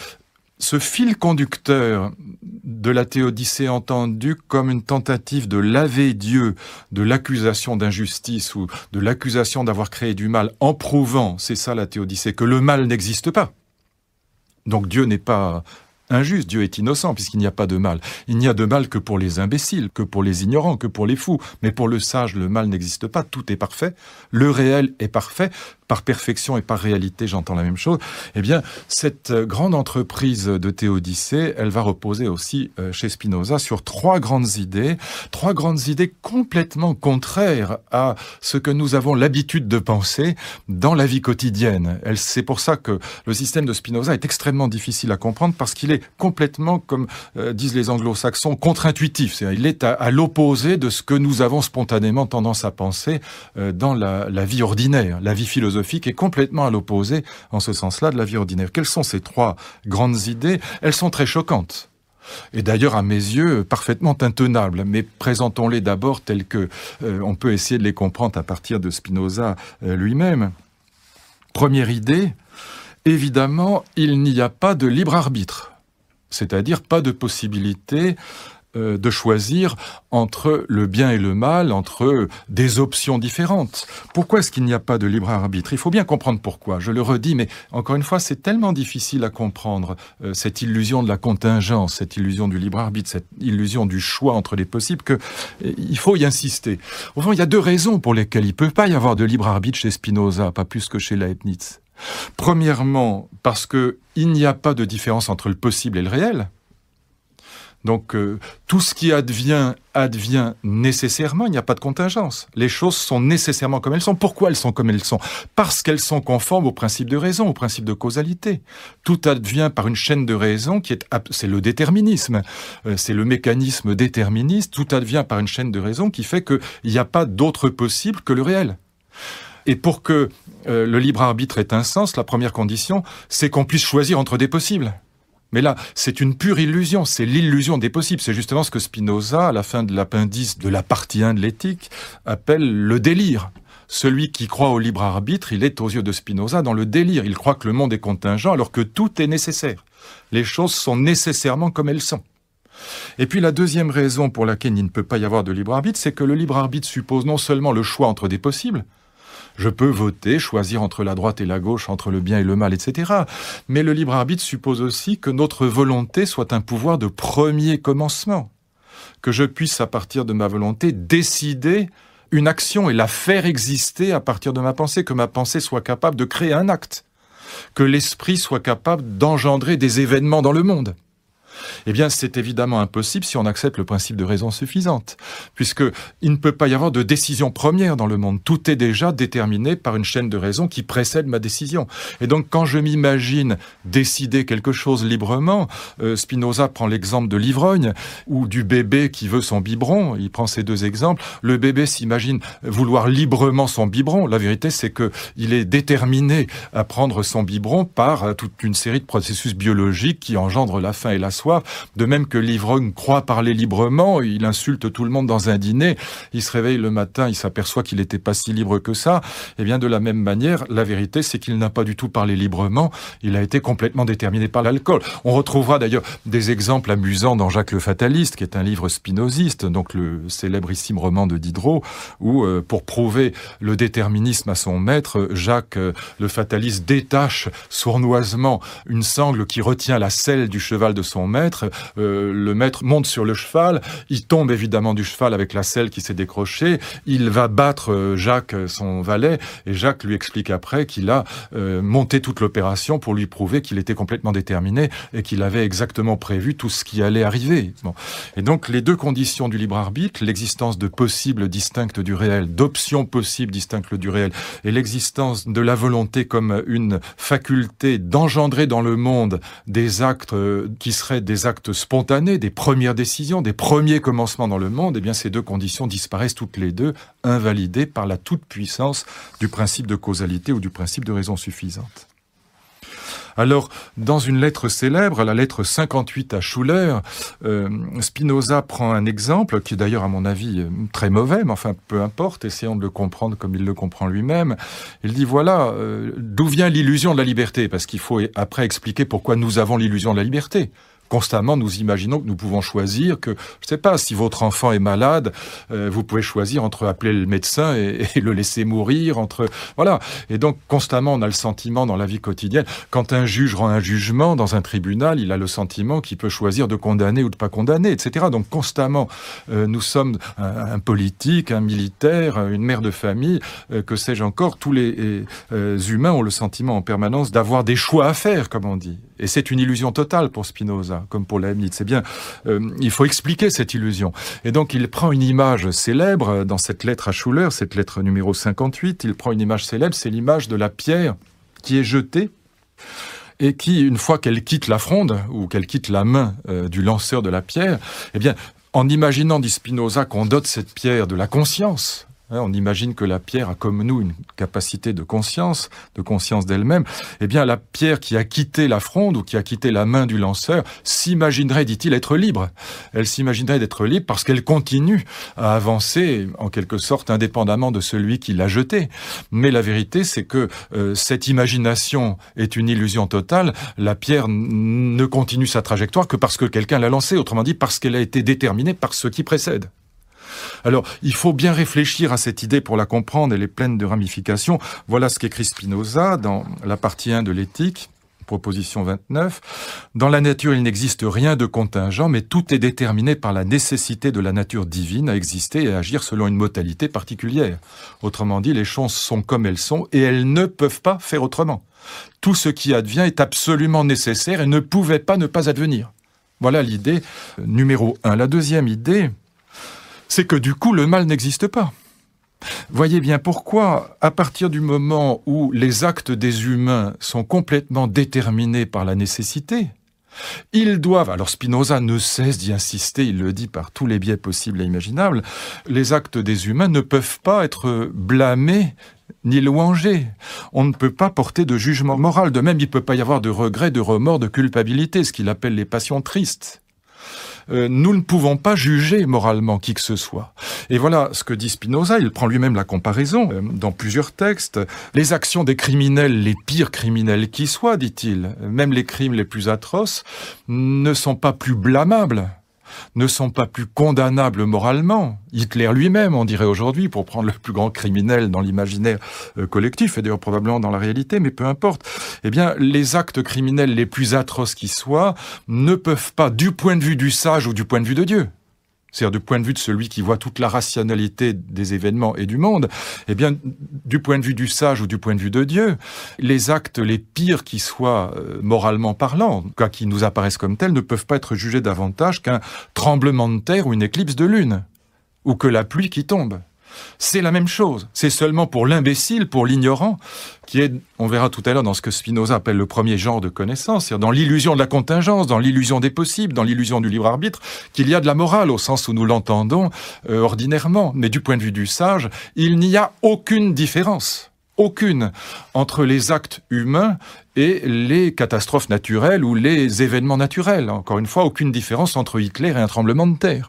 A: ce fil conducteur de la théodicée entendu comme une tentative de laver Dieu de l'accusation d'injustice ou de l'accusation d'avoir créé du mal en prouvant, c'est ça la théodicée, que le mal n'existe pas. Donc Dieu n'est pas injuste. Dieu est innocent puisqu'il n'y a pas de mal. Il n'y a de mal que pour les imbéciles, que pour les ignorants, que pour les fous. Mais pour le sage, le mal n'existe pas. Tout est parfait. Le réel est parfait. Par perfection et par réalité, j'entends la même chose. Eh bien, cette euh, grande entreprise de Théodicée, elle va reposer aussi euh, chez Spinoza sur trois grandes idées, trois grandes idées complètement contraires à ce que nous avons l'habitude de penser dans la vie quotidienne. C'est pour ça que le système de Spinoza est extrêmement difficile à comprendre parce qu'il est complètement, comme euh, disent les anglo-saxons, contre-intuitif. il est à, l'opposé de ce que nous avons spontanément tendance à penser euh, dans la, vie ordinaire. La vie philosophique est complètement à l'opposé, en ce sens-là, de la vie ordinaire. Quelles sont ces trois grandes idées Elles sont très choquantes. Et d'ailleurs, à mes yeux, parfaitement intenables. Mais présentons-les d'abord telles que euh, on peut essayer de les comprendre à partir de Spinoza lui-même. Première idée, évidemment, il n'y a pas de libre arbitre c'est-à-dire pas de possibilité euh, de choisir entre le bien et le mal, entre des options différentes. Pourquoi est-ce qu'il n'y a pas de libre arbitre Il faut bien comprendre pourquoi. Je le redis, mais encore une fois, c'est tellement difficile à comprendre euh, cette illusion de la contingence, cette illusion du libre arbitre, cette illusion du choix entre les possibles que euh, il faut y insister. Au fond, il y a deux raisons pour lesquelles il ne peut pas y avoir de libre arbitre chez Spinoza, pas plus que chez Leibniz. Premièrement, parce qu'il n'y a pas de différence entre le possible et le réel. Donc euh, tout ce qui advient advient nécessairement, il n'y a pas de contingence. Les choses sont nécessairement comme elles sont. Pourquoi elles sont comme elles sont Parce qu'elles sont conformes au principe de raison, au principe de causalité. Tout advient par une chaîne de raison qui est c'est le déterminisme, euh, c'est le mécanisme déterministe, tout advient par une chaîne de raison qui fait qu'il n'y a pas d'autre possible que le réel. Et pour que euh, le libre arbitre ait un sens, la première condition, c'est qu'on puisse choisir entre des possibles. Mais là, c'est une pure illusion, c'est l'illusion des possibles. C'est justement ce que Spinoza, à la fin de l'appendice de la partie 1 de l'éthique, appelle le délire. Celui qui croit au libre arbitre, il est aux yeux de Spinoza dans le délire. Il croit que le monde est contingent alors que tout est nécessaire. Les choses sont nécessairement comme elles sont. Et puis la deuxième raison pour laquelle il ne peut pas y avoir de libre arbitre, c'est que le libre arbitre suppose non seulement le choix entre des possibles, je peux voter, choisir entre la droite et la gauche, entre le bien et le mal, etc. Mais le libre arbitre suppose aussi que notre volonté soit un pouvoir de premier commencement, que je puisse à partir de ma volonté décider une action et la faire exister à partir de ma pensée, que ma pensée soit capable de créer un acte, que l'esprit soit capable d'engendrer des événements dans le monde. Eh bien, c'est évidemment impossible si on accepte le principe de raison suffisante, puisque il ne peut pas y avoir de décision première dans le monde. Tout est déjà déterminé par une chaîne de raisons qui précède ma décision. Et donc, quand je m'imagine décider quelque chose librement, euh, Spinoza prend l'exemple de l'ivrogne ou du bébé qui veut son biberon. Il prend ces deux exemples. Le bébé s'imagine vouloir librement son biberon. La vérité, c'est que il est déterminé à prendre son biberon par euh, toute une série de processus biologiques qui engendrent la faim et la de même que l'ivrogne croit parler librement, il insulte tout le monde dans un dîner, il se réveille le matin, il s'aperçoit qu'il n'était pas si libre que ça. Et eh bien de la même manière, la vérité, c'est qu'il n'a pas du tout parlé librement, il a été complètement déterminé par l'alcool. On retrouvera d'ailleurs des exemples amusants dans Jacques le Fataliste, qui est un livre spinoziste, donc le célébrissime roman de Diderot, où euh, pour prouver le déterminisme à son maître, Jacques euh, le Fataliste détache sournoisement une sangle qui retient la selle du cheval de son maître, euh, le maître monte sur le cheval, il tombe évidemment du cheval avec la selle qui s'est décrochée, il va battre euh, Jacques, euh, son valet, et Jacques lui explique après qu'il a monté toute l'opération pour lui prouver qu'il était complètement déterminé et qu'il avait exactement prévu tout ce qui allait arriver. Et donc les deux conditions du libre arbitre, l'existence de possibles distinctes du réel, d'options possibles distinctes du réel, et l'existence de la volonté comme une faculté d'engendrer dans le monde des actes qui seraient des actes spontanés, des premières décisions, des premiers commencements dans le monde, eh bien ces deux conditions disparaissent toutes les deux, invalidées par la toute-puissance du principe de causalité ou du principe de raison suffisante. Alors, dans une lettre célèbre, la lettre 58 à Schuller, euh, Spinoza prend un exemple qui est d'ailleurs, à mon avis, très mauvais, mais enfin, peu importe, essayons de le comprendre comme il le comprend lui-même. Il dit, voilà, euh, d'où vient l'illusion de la liberté Parce qu'il faut après expliquer pourquoi nous avons l'illusion de la liberté constamment, nous imaginons que nous pouvons choisir que, je sais pas, si votre enfant est malade, euh, vous pouvez choisir entre appeler le médecin [LAUGHS] et, le laisser mourir, entre voilà. Et donc constamment, on a le sentiment dans la vie quotidienne, quand un juge rend un jugement dans un tribunal, il a le sentiment qu'il peut choisir de condamner ou de pas condamner, etc. Donc constamment, euh, nous sommes un, politique, un militaire, une mère de famille, euh, que sais-je encore, tous les humains ont le sentiment en permanence d'avoir des choix à faire, comme on dit. Et c'est une illusion totale pour Spinoza comme pour Leibniz. C'est bien, euh, il faut expliquer cette illusion. Et donc, il prend une image célèbre dans cette lettre à Schuller, cette lettre numéro 58. Il prend une image célèbre, c'est l'image de la pierre qui est jetée et qui, une fois qu'elle quitte la fronde ou qu'elle quitte la main euh, du lanceur de la pierre, eh bien, en imaginant, dit Spinoza, qu'on dote cette pierre de la conscience, Hein, on imagine que la pierre a comme nous une capacité de conscience, de conscience d'elle-même. Eh bien, la pierre qui a quitté la fronde ou qui a quitté la main du lanceur s'imaginerait, dit-il, être libre. Elle s'imaginerait d'être libre parce qu'elle continue à avancer, en quelque sorte, indépendamment de celui qui l'a jetée. Mais la vérité, c'est que euh, cette imagination est une illusion totale. La pierre ne continue sa trajectoire que parce que quelqu'un l'a lancée, autrement dit, parce qu'elle a été déterminée par ce qui précède. Alors, il faut bien réfléchir à cette idée pour la comprendre, elle est pleine de ramifications. Voilà ce qu'écrit Spinoza dans la partie 1 de l'éthique proposition 29. Dans la nature, il n'existe rien de contingent, mais tout est déterminé par la nécessité de la nature divine à exister et à agir selon une modalité particulière. Autrement dit, les choses sont comme elles sont et elles ne peuvent pas faire autrement. Tout ce qui advient est absolument nécessaire et ne pouvait pas ne pas advenir. Voilà l'idée numéro 1. La deuxième idée, c'est que du coup le mal n'existe pas. Voyez bien pourquoi, à partir du moment où les actes des humains sont complètement déterminés par la nécessité, ils doivent, alors Spinoza ne cesse d'y insister, il le dit par tous les biais possibles et imaginables, les actes des humains ne peuvent pas être blâmés ni louangés. On ne peut pas porter de jugement moral. De même, il ne peut pas y avoir de regret, de remords, de culpabilité, ce qu'il appelle les passions tristes. Euh, nous ne pouvons pas juger moralement qui que ce soit. Et voilà ce que dit Spinoza, il prend lui-même la comparaison euh, dans plusieurs textes. Les actions des criminels, les pires criminels qui soient, dit-il, même les crimes les plus atroces, ne sont pas plus blâmables ne sont pas plus condamnables moralement. Hitler lui-même, on dirait aujourd'hui, pour prendre le plus grand criminel dans l'imaginaire euh, collectif, et d'ailleurs probablement dans la réalité, mais peu importe, eh bien, les actes criminels les plus atroces qui soient ne peuvent pas, du point de vue du sage ou du point de vue de Dieu, c'est-à-dire du point de vue de celui qui voit toute la rationalité des événements et du monde, eh bien, du point de vue du sage ou du point de vue de Dieu, les actes les pires qui soient euh, moralement parlant, quoi qui nous apparaissent comme tels, ne peuvent pas être jugés davantage qu'un tremblement de terre ou une éclipse de lune, ou que la pluie qui tombe. C'est la même chose. C'est seulement pour l'imbécile, pour l'ignorant, qui est, on verra tout à l'heure dans ce que Spinoza appelle le premier genre de connaissance, c'est-à-dire dans l'illusion de la contingence, dans l'illusion des possibles, dans l'illusion du libre arbitre, qu'il y a de la morale au sens où nous l'entendons euh, ordinairement. Mais du point de vue du sage, il n'y a aucune différence aucune entre les actes humains et les catastrophes naturelles ou les événements naturels. Encore une fois, aucune différence entre Hitler et un tremblement de terre.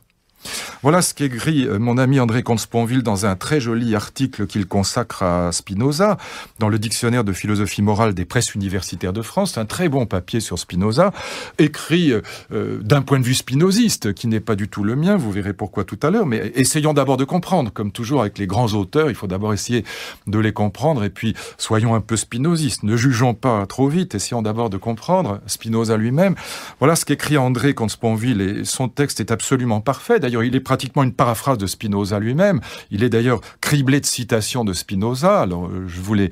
A: Voilà ce qu'écrit euh, mon ami André Comte-Sponville dans un très joli article qu'il consacre à Spinoza, dans le dictionnaire de philosophie morale des presses universitaires de France, un très bon papier sur Spinoza, écrit euh, euh, d'un point de vue spinoziste, qui n'est pas du tout le mien, vous verrez pourquoi tout à l'heure, mais essayons d'abord de comprendre, comme toujours avec les grands auteurs, il faut d'abord essayer de les comprendre, et puis soyons un peu spinozistes, ne jugeons pas trop vite, essayons d'abord de comprendre Spinoza lui-même. Voilà ce qu'écrit André Comte-Sponville, et son texte est absolument parfait, d'ailleurs, il est pratiquement une paraphrase de Spinoza lui-même. Il est d'ailleurs criblé de citations de Spinoza. Alors, euh, je vous euh,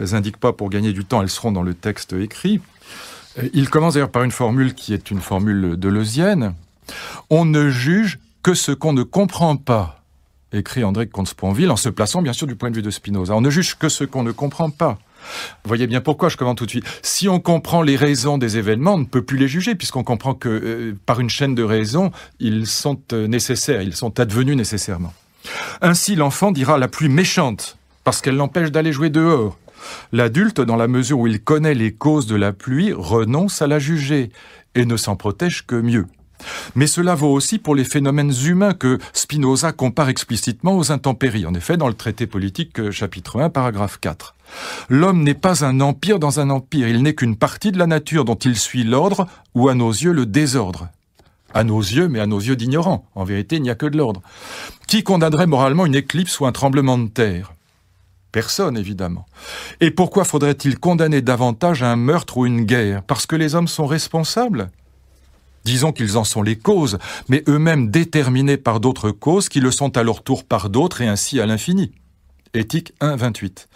A: les indique pas pour gagner du temps, elles seront dans le texte écrit. Euh, il commence d'ailleurs par une formule qui est une formule de deleuzienne. On ne juge que ce qu'on ne comprend pas, écrit André Comte-Sponville, en se plaçant bien sûr du point de vue de Spinoza. On ne juge que ce qu'on ne comprend pas voyez bien pourquoi je commence tout de suite. Si on comprend les raisons des événements, on ne peut plus les juger, puisqu'on comprend que euh, par une chaîne de raisons, ils sont euh, nécessaires, ils sont advenus nécessairement. Ainsi, l'enfant dira la pluie méchante, parce qu'elle l'empêche d'aller jouer dehors. L'adulte, dans la mesure où il connaît les causes de la pluie, renonce à la juger et ne s'en protège que mieux. Mais cela vaut aussi pour les phénomènes humains que Spinoza compare explicitement aux intempéries, en effet dans le traité politique euh, chapitre 1 paragraphe 4. L'homme n'est pas un empire dans un empire, il n'est qu'une partie de la nature dont il suit l'ordre ou à nos yeux le désordre. À nos yeux, mais à nos yeux d'ignorants. En vérité, il n'y a que de l'ordre. Qui condamnerait moralement une éclipse ou un tremblement de terre Personne, évidemment. Et pourquoi faudrait-il condamner davantage un meurtre ou une guerre Parce que les hommes sont responsables Disons qu'ils en sont les causes, mais eux-mêmes déterminés par d'autres causes qui le sont à leur tour par d'autres et ainsi à l'infini. Éthique 1.28.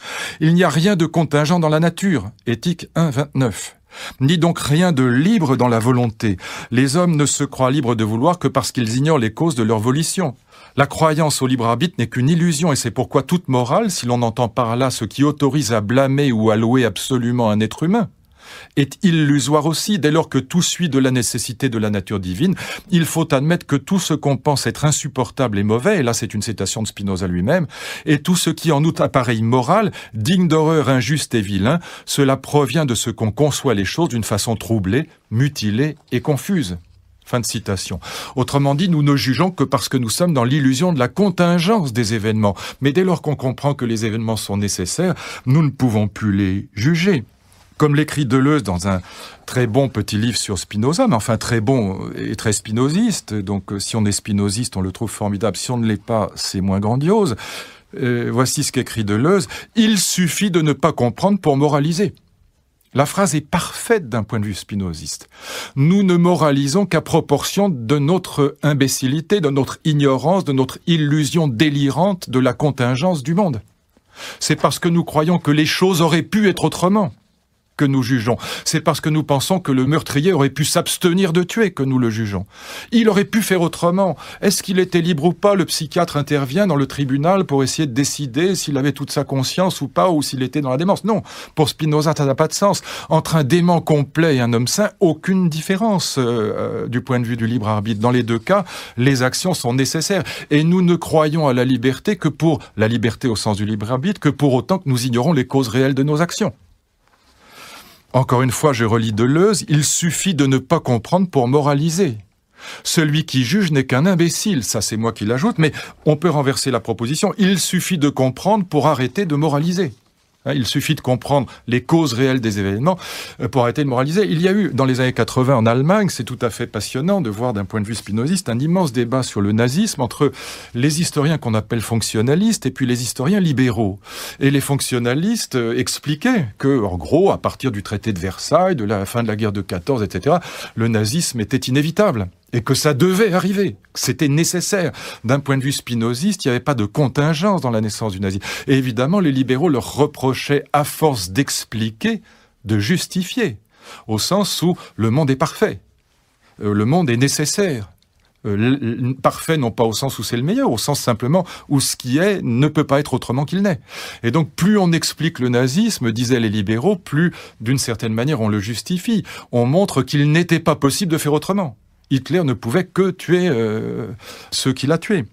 A: Il n'y a rien de contingent dans la nature. Éthique 1.29 ni donc rien de libre dans la volonté. Les hommes ne se croient libres de vouloir que parce qu'ils ignorent les causes de leur volition. La croyance au libre arbitre n'est qu'une illusion et c'est pourquoi toute morale, si l'on entend par là ce qui autorise à blâmer ou à louer absolument un être humain, est illusoire aussi. Dès lors que tout suit de la nécessité de la nature divine, il faut admettre que tout ce qu'on pense être insupportable et mauvais, et là c'est une citation de Spinoza lui-même, et tout ce qui en outre apparaît immoral, digne d'horreur, injuste et vilain, cela provient de ce qu'on conçoit les choses d'une façon troublée, mutilée et confuse. Fin de citation. Autrement dit, nous ne jugeons que parce que nous sommes dans l'illusion de la contingence des événements. Mais dès lors qu'on comprend que les événements sont nécessaires, nous ne pouvons plus les juger. Comme l'écrit Deleuze dans un très bon petit livre sur Spinoza, mais enfin très bon et très spinoziste. Donc euh, si on est spinoziste, on le trouve formidable. Si on ne l'est pas, c'est moins grandiose. Euh, voici ce qu'écrit Deleuze. Il suffit de ne pas comprendre pour moraliser. La phrase est parfaite d'un point de vue spinoziste. Nous ne moralisons qu'à proportion de notre imbécilité, de notre ignorance, de notre illusion délirante de la contingence du monde. C'est parce que nous croyons que les choses auraient pu être autrement que nous jugeons. C'est parce que nous pensons que le meurtrier aurait pu s'abstenir de tuer que nous le jugeons. Il aurait pu faire autrement. Est-ce qu'il était libre ou pas Le psychiatre intervient dans le tribunal pour essayer de décider s'il avait toute sa conscience ou pas, ou s'il était dans la démence. Non, pour Spinoza, ça n'a pas de sens. Entre un dément complet et un homme sain, aucune différence euh, euh, du point de vue du libre arbitre. Dans les deux cas, les actions sont nécessaires. Et nous ne croyons à la liberté que pour la liberté au sens du libre arbitre, que pour autant que nous ignorons les causes réelles de nos actions. Encore une fois, je relis Deleuze, il suffit de ne pas comprendre pour moraliser. Celui qui juge n'est qu'un imbécile, ça c'est moi qui l'ajoute, mais on peut renverser la proposition, il suffit de comprendre pour arrêter de moraliser. Hein, il suffit de comprendre les causes réelles des événements euh, pour arrêter de moraliser. Il y a eu, dans les années 80 en Allemagne, c'est tout à fait passionnant de voir d'un point de vue spinoziste un immense débat sur le nazisme entre les historiens qu'on appelle fonctionnalistes et puis les historiens libéraux. Et les fonctionnalistes euh, expliquaient que, en gros, à partir du traité de Versailles, de la fin de la guerre de 14, etc., le nazisme était inévitable et que ça devait arriver, que c'était nécessaire. D'un point de vue spinoziste, il n'y avait pas de contingence dans la naissance du nazisme. Et évidemment, les libéraux leur reprochaient, à force d'expliquer, de justifier, au sens où le monde est parfait, euh, le monde est nécessaire. Euh, parfait, non pas au sens où c'est le meilleur, au sens simplement où ce qui est ne peut pas être autrement qu'il n'est. Et donc, plus on explique le nazisme, disaient les libéraux, plus, d'une certaine manière, on le justifie. On montre qu'il n'était pas possible de faire autrement. Hitler ne pouvait que tuer euh, ceux qu'il a tué.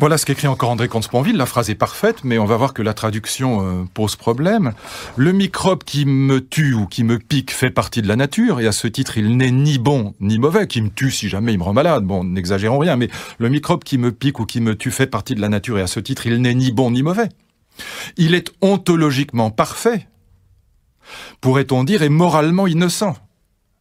A: Voilà ce qu'écrit encore André Comte-Sponville. La phrase est parfaite, mais on va voir que la traduction euh, pose problème. Le microbe qui me tue ou qui me pique fait partie de la nature, et à ce titre, il n'est ni bon ni mauvais, qui me tue si jamais il me rend malade. Bon, n'exagérons rien, mais le microbe qui me pique ou qui me tue fait partie de la nature, et à ce titre, il n'est ni bon ni mauvais. Il est ontologiquement parfait, pourrait-on dire, et moralement innocent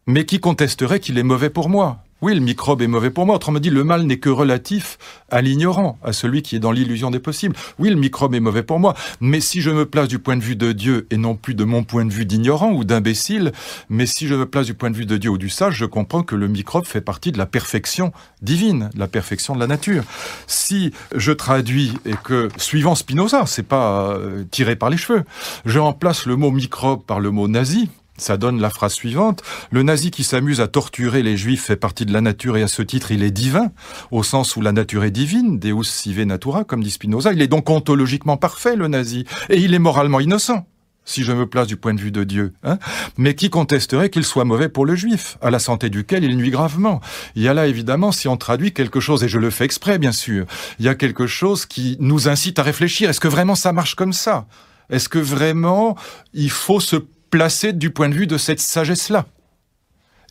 A: mais qui contesterait qu'il est mauvais pour moi. Oui, le microbe est mauvais pour moi. Autrement dit, le mal n'est que relatif à l'ignorant, à celui qui est dans l'illusion des possibles. Oui, le microbe est mauvais pour moi. Mais si je me place du point de vue de Dieu et non plus de mon point de vue d'ignorant ou d'imbécile, mais si je me place du point de vue de Dieu ou du sage, je comprends que le microbe fait partie de la perfection divine, de la perfection de la nature. Si je traduis et que, suivant Spinoza, c'est pas euh, tiré par les cheveux, je remplace le mot microbe par le mot nazi, ça donne la phrase suivante. Le nazi qui s'amuse à torturer les juifs fait partie de la nature et à ce titre il est divin, au sens où la nature est divine, Deus sive natura, comme dit Spinoza. Il est donc ontologiquement parfait, le nazi, et il est moralement innocent si je me place du point de vue de Dieu, hein mais qui contesterait qu'il soit mauvais pour le juif, à la santé duquel il nuit gravement. Il y a là évidemment, si on traduit quelque chose, et je le fais exprès bien sûr, il y a quelque chose qui nous incite à réfléchir, est-ce que vraiment ça marche comme ça est-ce que vraiment il faut se placée du point de vue de cette sagesse-là.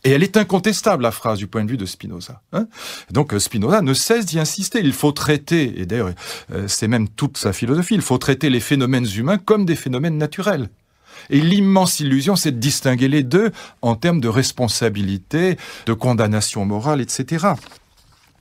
A: Et elle est incontestable, la phrase, du point de vue de Spinoza. Hein. Donc euh, Spinoza ne cesse d'y insister. Il faut traiter, et d'ailleurs euh, c'est même toute sa philosophie, il faut traiter les phénomènes humains comme des phénomènes naturels. Et l'immense illusion, c'est de distinguer les deux en termes de responsabilité, de condamnation morale, etc.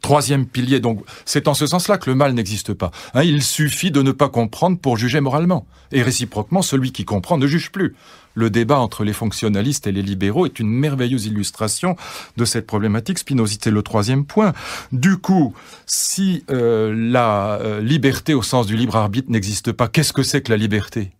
A: Troisième pilier, donc c'est en ce sens-là que le mal n'existe pas. Hein. il suffit de ne pas comprendre pour juger moralement. Et réciproquement, celui qui comprend ne juge plus le débat entre les fonctionnalistes et les libéraux est une merveilleuse illustration de cette problématique. Spinozité, le troisième point. Du coup, si euh, la euh, liberté au sens du libre arbitre n'existe pas, qu'est-ce que c'est que la liberté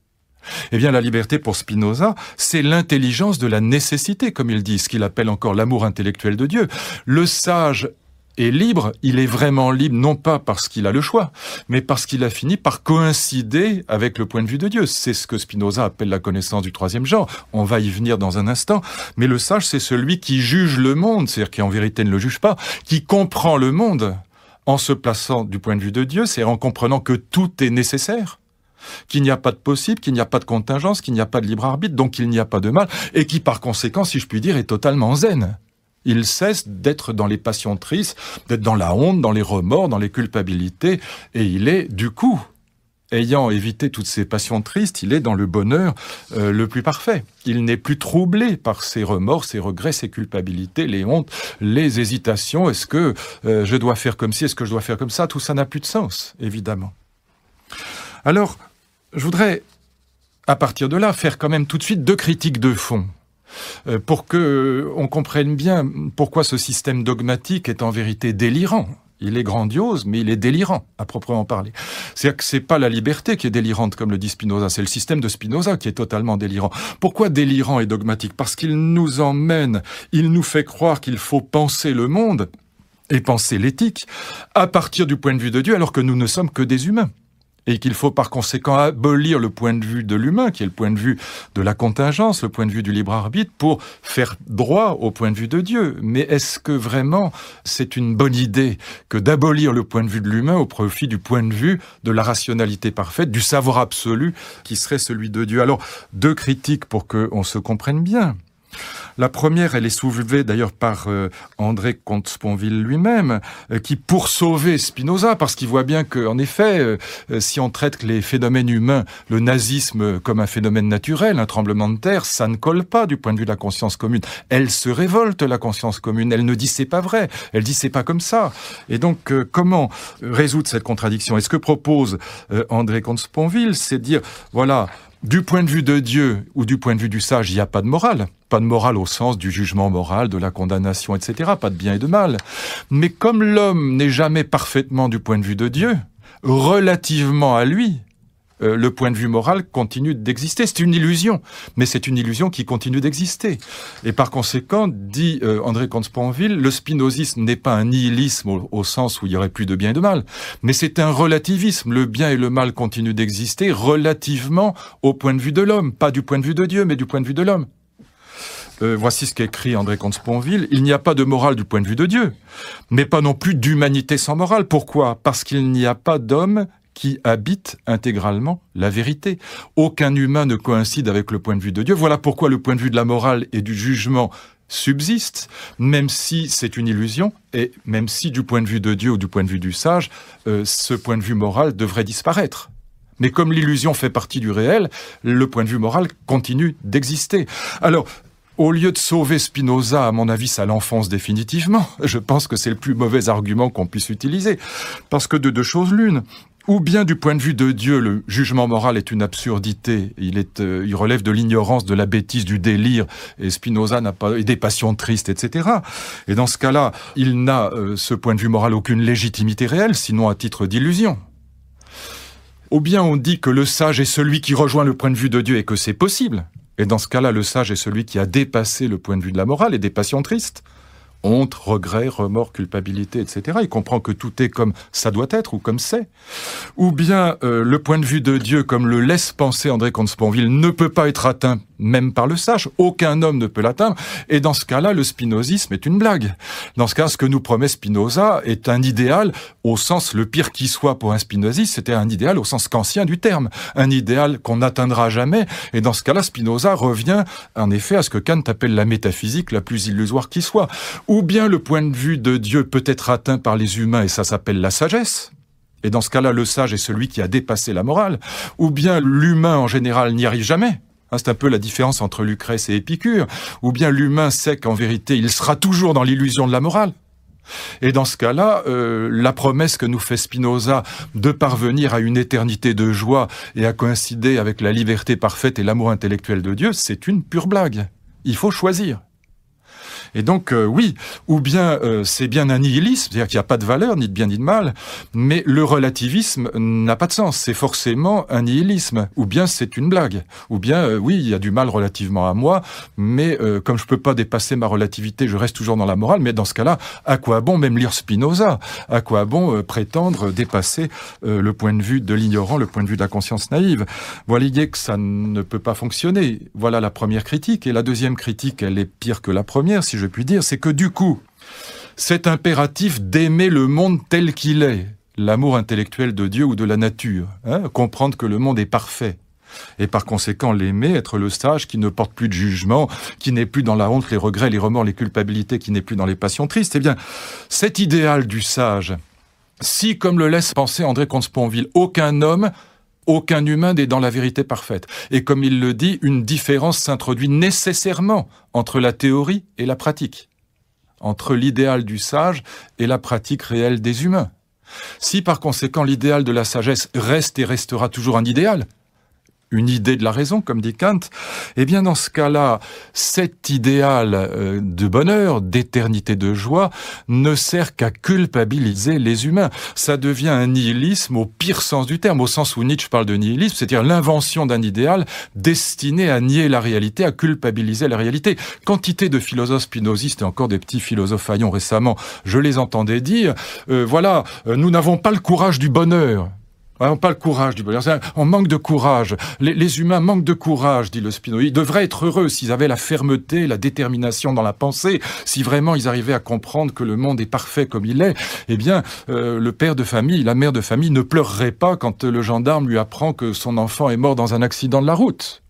A: eh bien, la liberté pour Spinoza, c'est l'intelligence de la nécessité, comme il dit, ce qu'il appelle encore l'amour intellectuel de Dieu. Le sage est libre, il est vraiment libre, non pas parce qu'il a le choix, mais parce qu'il a fini par coïncider avec le point de vue de Dieu. C'est ce que Spinoza appelle la connaissance du troisième genre. On va y venir dans un instant. Mais le sage, c'est celui qui juge le monde, c'est-à-dire qui en vérité ne le juge pas, qui comprend le monde en se plaçant du point de vue de Dieu, c'est en comprenant que tout est nécessaire qu'il n'y a pas de possible, qu'il n'y a pas de contingence, qu'il n'y a pas de libre arbitre, donc qu'il n'y a pas de mal, et qui par conséquent, si je puis dire, est totalement zen il cesse d'être dans les passions tristes, d'être dans la honte, dans les remords, dans les culpabilités, et il est du coup, ayant évité toutes ces passions tristes, il est dans le bonheur euh, le plus parfait. Il n'est plus troublé par ses remords, ses regrets, ses culpabilités, les hontes, les hésitations. Est-ce que euh, je dois faire comme ci, est-ce que je dois faire comme ça Tout ça n'a plus de sens, évidemment. Alors, je voudrais, à partir de là, faire quand même tout de suite deux critiques de fond. Euh, pour que euh, on comprenne bien pourquoi ce système dogmatique est en vérité délirant. Il est grandiose, mais il est délirant, à proprement parler. C'est-à-dire que n'est pas la liberté qui est délirante, comme le dit Spinoza, c'est le système de Spinoza qui est totalement délirant. Pourquoi délirant et dogmatique Parce qu'il nous emmène, il nous fait croire qu'il faut penser le monde et penser l'éthique à partir du point de vue de Dieu, alors que nous ne sommes que des humains et qu'il faut par conséquent abolir le point de vue de l'humain, qui est le point de vue de la contingence, le point de vue du libre arbitre, pour faire droit au point de vue de Dieu. Mais est-ce que vraiment c'est une bonne idée que d'abolir le point de vue de l'humain au profit du point de vue de la rationalité parfaite, du savoir absolu qui serait celui de Dieu Alors, deux critiques pour qu'on se comprenne bien. La première, elle est soulevée d'ailleurs par euh, André Comte-Sponville lui-même, euh, qui, pour sauver Spinoza, parce qu'il voit bien que, effet, euh, si on traite les phénomènes humains, le nazisme comme un phénomène naturel, un tremblement de terre, ça ne colle pas du point de vue de la conscience commune. Elle se révolte, la conscience commune. Elle ne dit c'est pas vrai. Elle dit c'est pas comme ça. Et donc, comment résoudre cette contradiction Et ce que propose André Comte-Sponville, c'est dire, voilà, du point de vue de Dieu ou du point de vue du sage, il n'y a pas de morale. Pas de morale au sens du jugement moral, de la condamnation, etc. Pas de bien et de mal. Mais comme l'homme n'est jamais parfaitement du point de vue de Dieu, relativement à lui, euh, le point de vue moral continue d'exister. C'est une illusion, mais c'est une illusion qui continue d'exister. Et par conséquent, dit euh, André Comte-Sponville, le spinozisme n'est pas un nihilisme au, sens où il n'y aurait plus de bien et de mal, mais c'est un relativisme. Le bien et le mal continuent d'exister relativement au point de vue de l'homme, pas du point de vue de Dieu, mais du point de vue de l'homme. Euh, voici ce qu'écrit André Comte-Sponville, il n'y a pas de morale du point de vue de Dieu, mais pas non plus d'humanité sans morale. Pourquoi Parce qu'il n'y a pas d'homme qui habite intégralement la vérité. Aucun humain ne coïncide avec le point de vue de Dieu. Voilà pourquoi le point de vue de la morale et du jugement subsiste, même si c'est une illusion, et même si du point de vue de Dieu ou du point de vue du sage, euh, ce point de vue moral devrait disparaître. Mais comme l'illusion fait partie du réel, le point de vue moral continue d'exister. Alors, au lieu de sauver Spinoza, à mon avis, ça l'enfonce définitivement. [LAUGHS] Je pense que c'est le plus mauvais argument qu'on puisse utiliser. Parce que de deux choses l'une, ou bien du point de vue de Dieu, le jugement moral est une absurdité, il, est, euh, il relève de l'ignorance, de la bêtise, du délire, et Spinoza n'a pas, des passions tristes, etc. Et dans ce cas-là, il n'a, euh, ce point de vue moral, aucune légitimité réelle, sinon à titre d'illusion. Ou bien on dit que le sage est celui qui rejoint le point de vue de Dieu et que c'est possible. Et dans ce cas-là, le sage est celui qui a dépassé le point de vue de la morale et des passions tristes honte, regret, remords, culpabilité, etc. Il comprend que tout est comme ça doit être ou comme c'est. Ou bien euh, le point de vue de Dieu, comme le laisse penser André Comte-Sponville, ne peut pas être atteint même par le sage. Aucun homme ne peut l'atteindre. Et dans ce cas-là, le spinozisme est une blague. Dans ce cas, ce que nous promet Spinoza est un idéal au sens le pire qui soit pour un spinoziste, c'était un idéal au sens qu'ancien du terme. Un idéal qu'on n'atteindra jamais. Et dans ce cas-là, Spinoza revient, en effet, à ce que Kant appelle la métaphysique la plus illusoire qui soit. Ou bien le point de vue de Dieu peut être atteint par les humains et ça s'appelle la sagesse. Et dans ce cas-là, le sage est celui qui a dépassé la morale. Ou bien l'humain en général n'y arrive jamais. Hein, c'est un peu la différence entre Lucrèce et Épicure, ou bien l'humain sait qu'en vérité, il sera toujours dans l'illusion de la morale. Et dans ce cas-là, euh, la promesse que nous fait Spinoza de parvenir à une éternité de joie et à coïncider avec la liberté parfaite et l'amour intellectuel de Dieu, c'est une pure blague. Il faut choisir. Et donc, euh, oui, ou bien euh, c'est bien un nihilisme, c'est-à-dire qu'il n'y a pas de valeur, ni de bien ni de mal, mais le relativisme n'a pas de sens. C'est forcément un nihilisme, ou bien c'est une blague, ou bien, euh, oui, il y a du mal relativement à moi, mais comme je ne peux pas dépasser ma relativité, je reste toujours dans la morale, mais dans ce cas-là, à quoi bon même lire Spinoza À quoi bon prétendre dépasser le point de vue de l'ignorant, le point de vue de la conscience naïve Voilà l'idée que ça ne peut pas fonctionner. Voilà la première critique. Et la deuxième critique, elle est pire que la première, si puis dire, c'est que du coup, cet impératif d'aimer le monde tel qu'il est, l'amour intellectuel de Dieu ou de la nature, hein, comprendre que le monde est parfait, et par conséquent l'aimer, être le sage qui ne porte plus de jugement, qui n'est plus dans la honte, les regrets, les remords, les culpabilités, qui n'est plus dans les passions tristes, eh bien, cet idéal du sage, si, comme le laisse penser André Comte-Sponville, aucun homme aucun humain n'est dans la vérité parfaite. Et comme il le dit, une différence s'introduit nécessairement entre la théorie et la pratique, entre l'idéal du sage et la pratique réelle des humains. Si par conséquent l'idéal de la sagesse reste et restera toujours un idéal, une idée de la raison, comme dit Kant, eh bien dans ce cas-là, cet idéal euh, de bonheur, d'éternité de joie, ne sert qu'à culpabiliser les humains. Ça devient un nihilisme au pire sens du terme, au sens où Nietzsche parle de nihilisme, c'est-à-dire l'invention d'un idéal destiné à nier la réalité, à culpabiliser la réalité. Quantité de philosophes spinozistes et encore des petits philosophes faillants récemment, je les entendais dire, euh, voilà, euh, nous n'avons pas le courage du bonheur. On le courage du On manque de courage. Les, humains manquent de courage, dit le Spino. Ils devraient être heureux s'ils avaient la fermeté, la détermination dans la pensée. Si vraiment ils arrivaient à comprendre que le monde est parfait comme il est, eh bien, euh, le père de famille, la mère de famille ne pleurerait pas quand le gendarme lui apprend que son enfant est mort dans un accident de la route.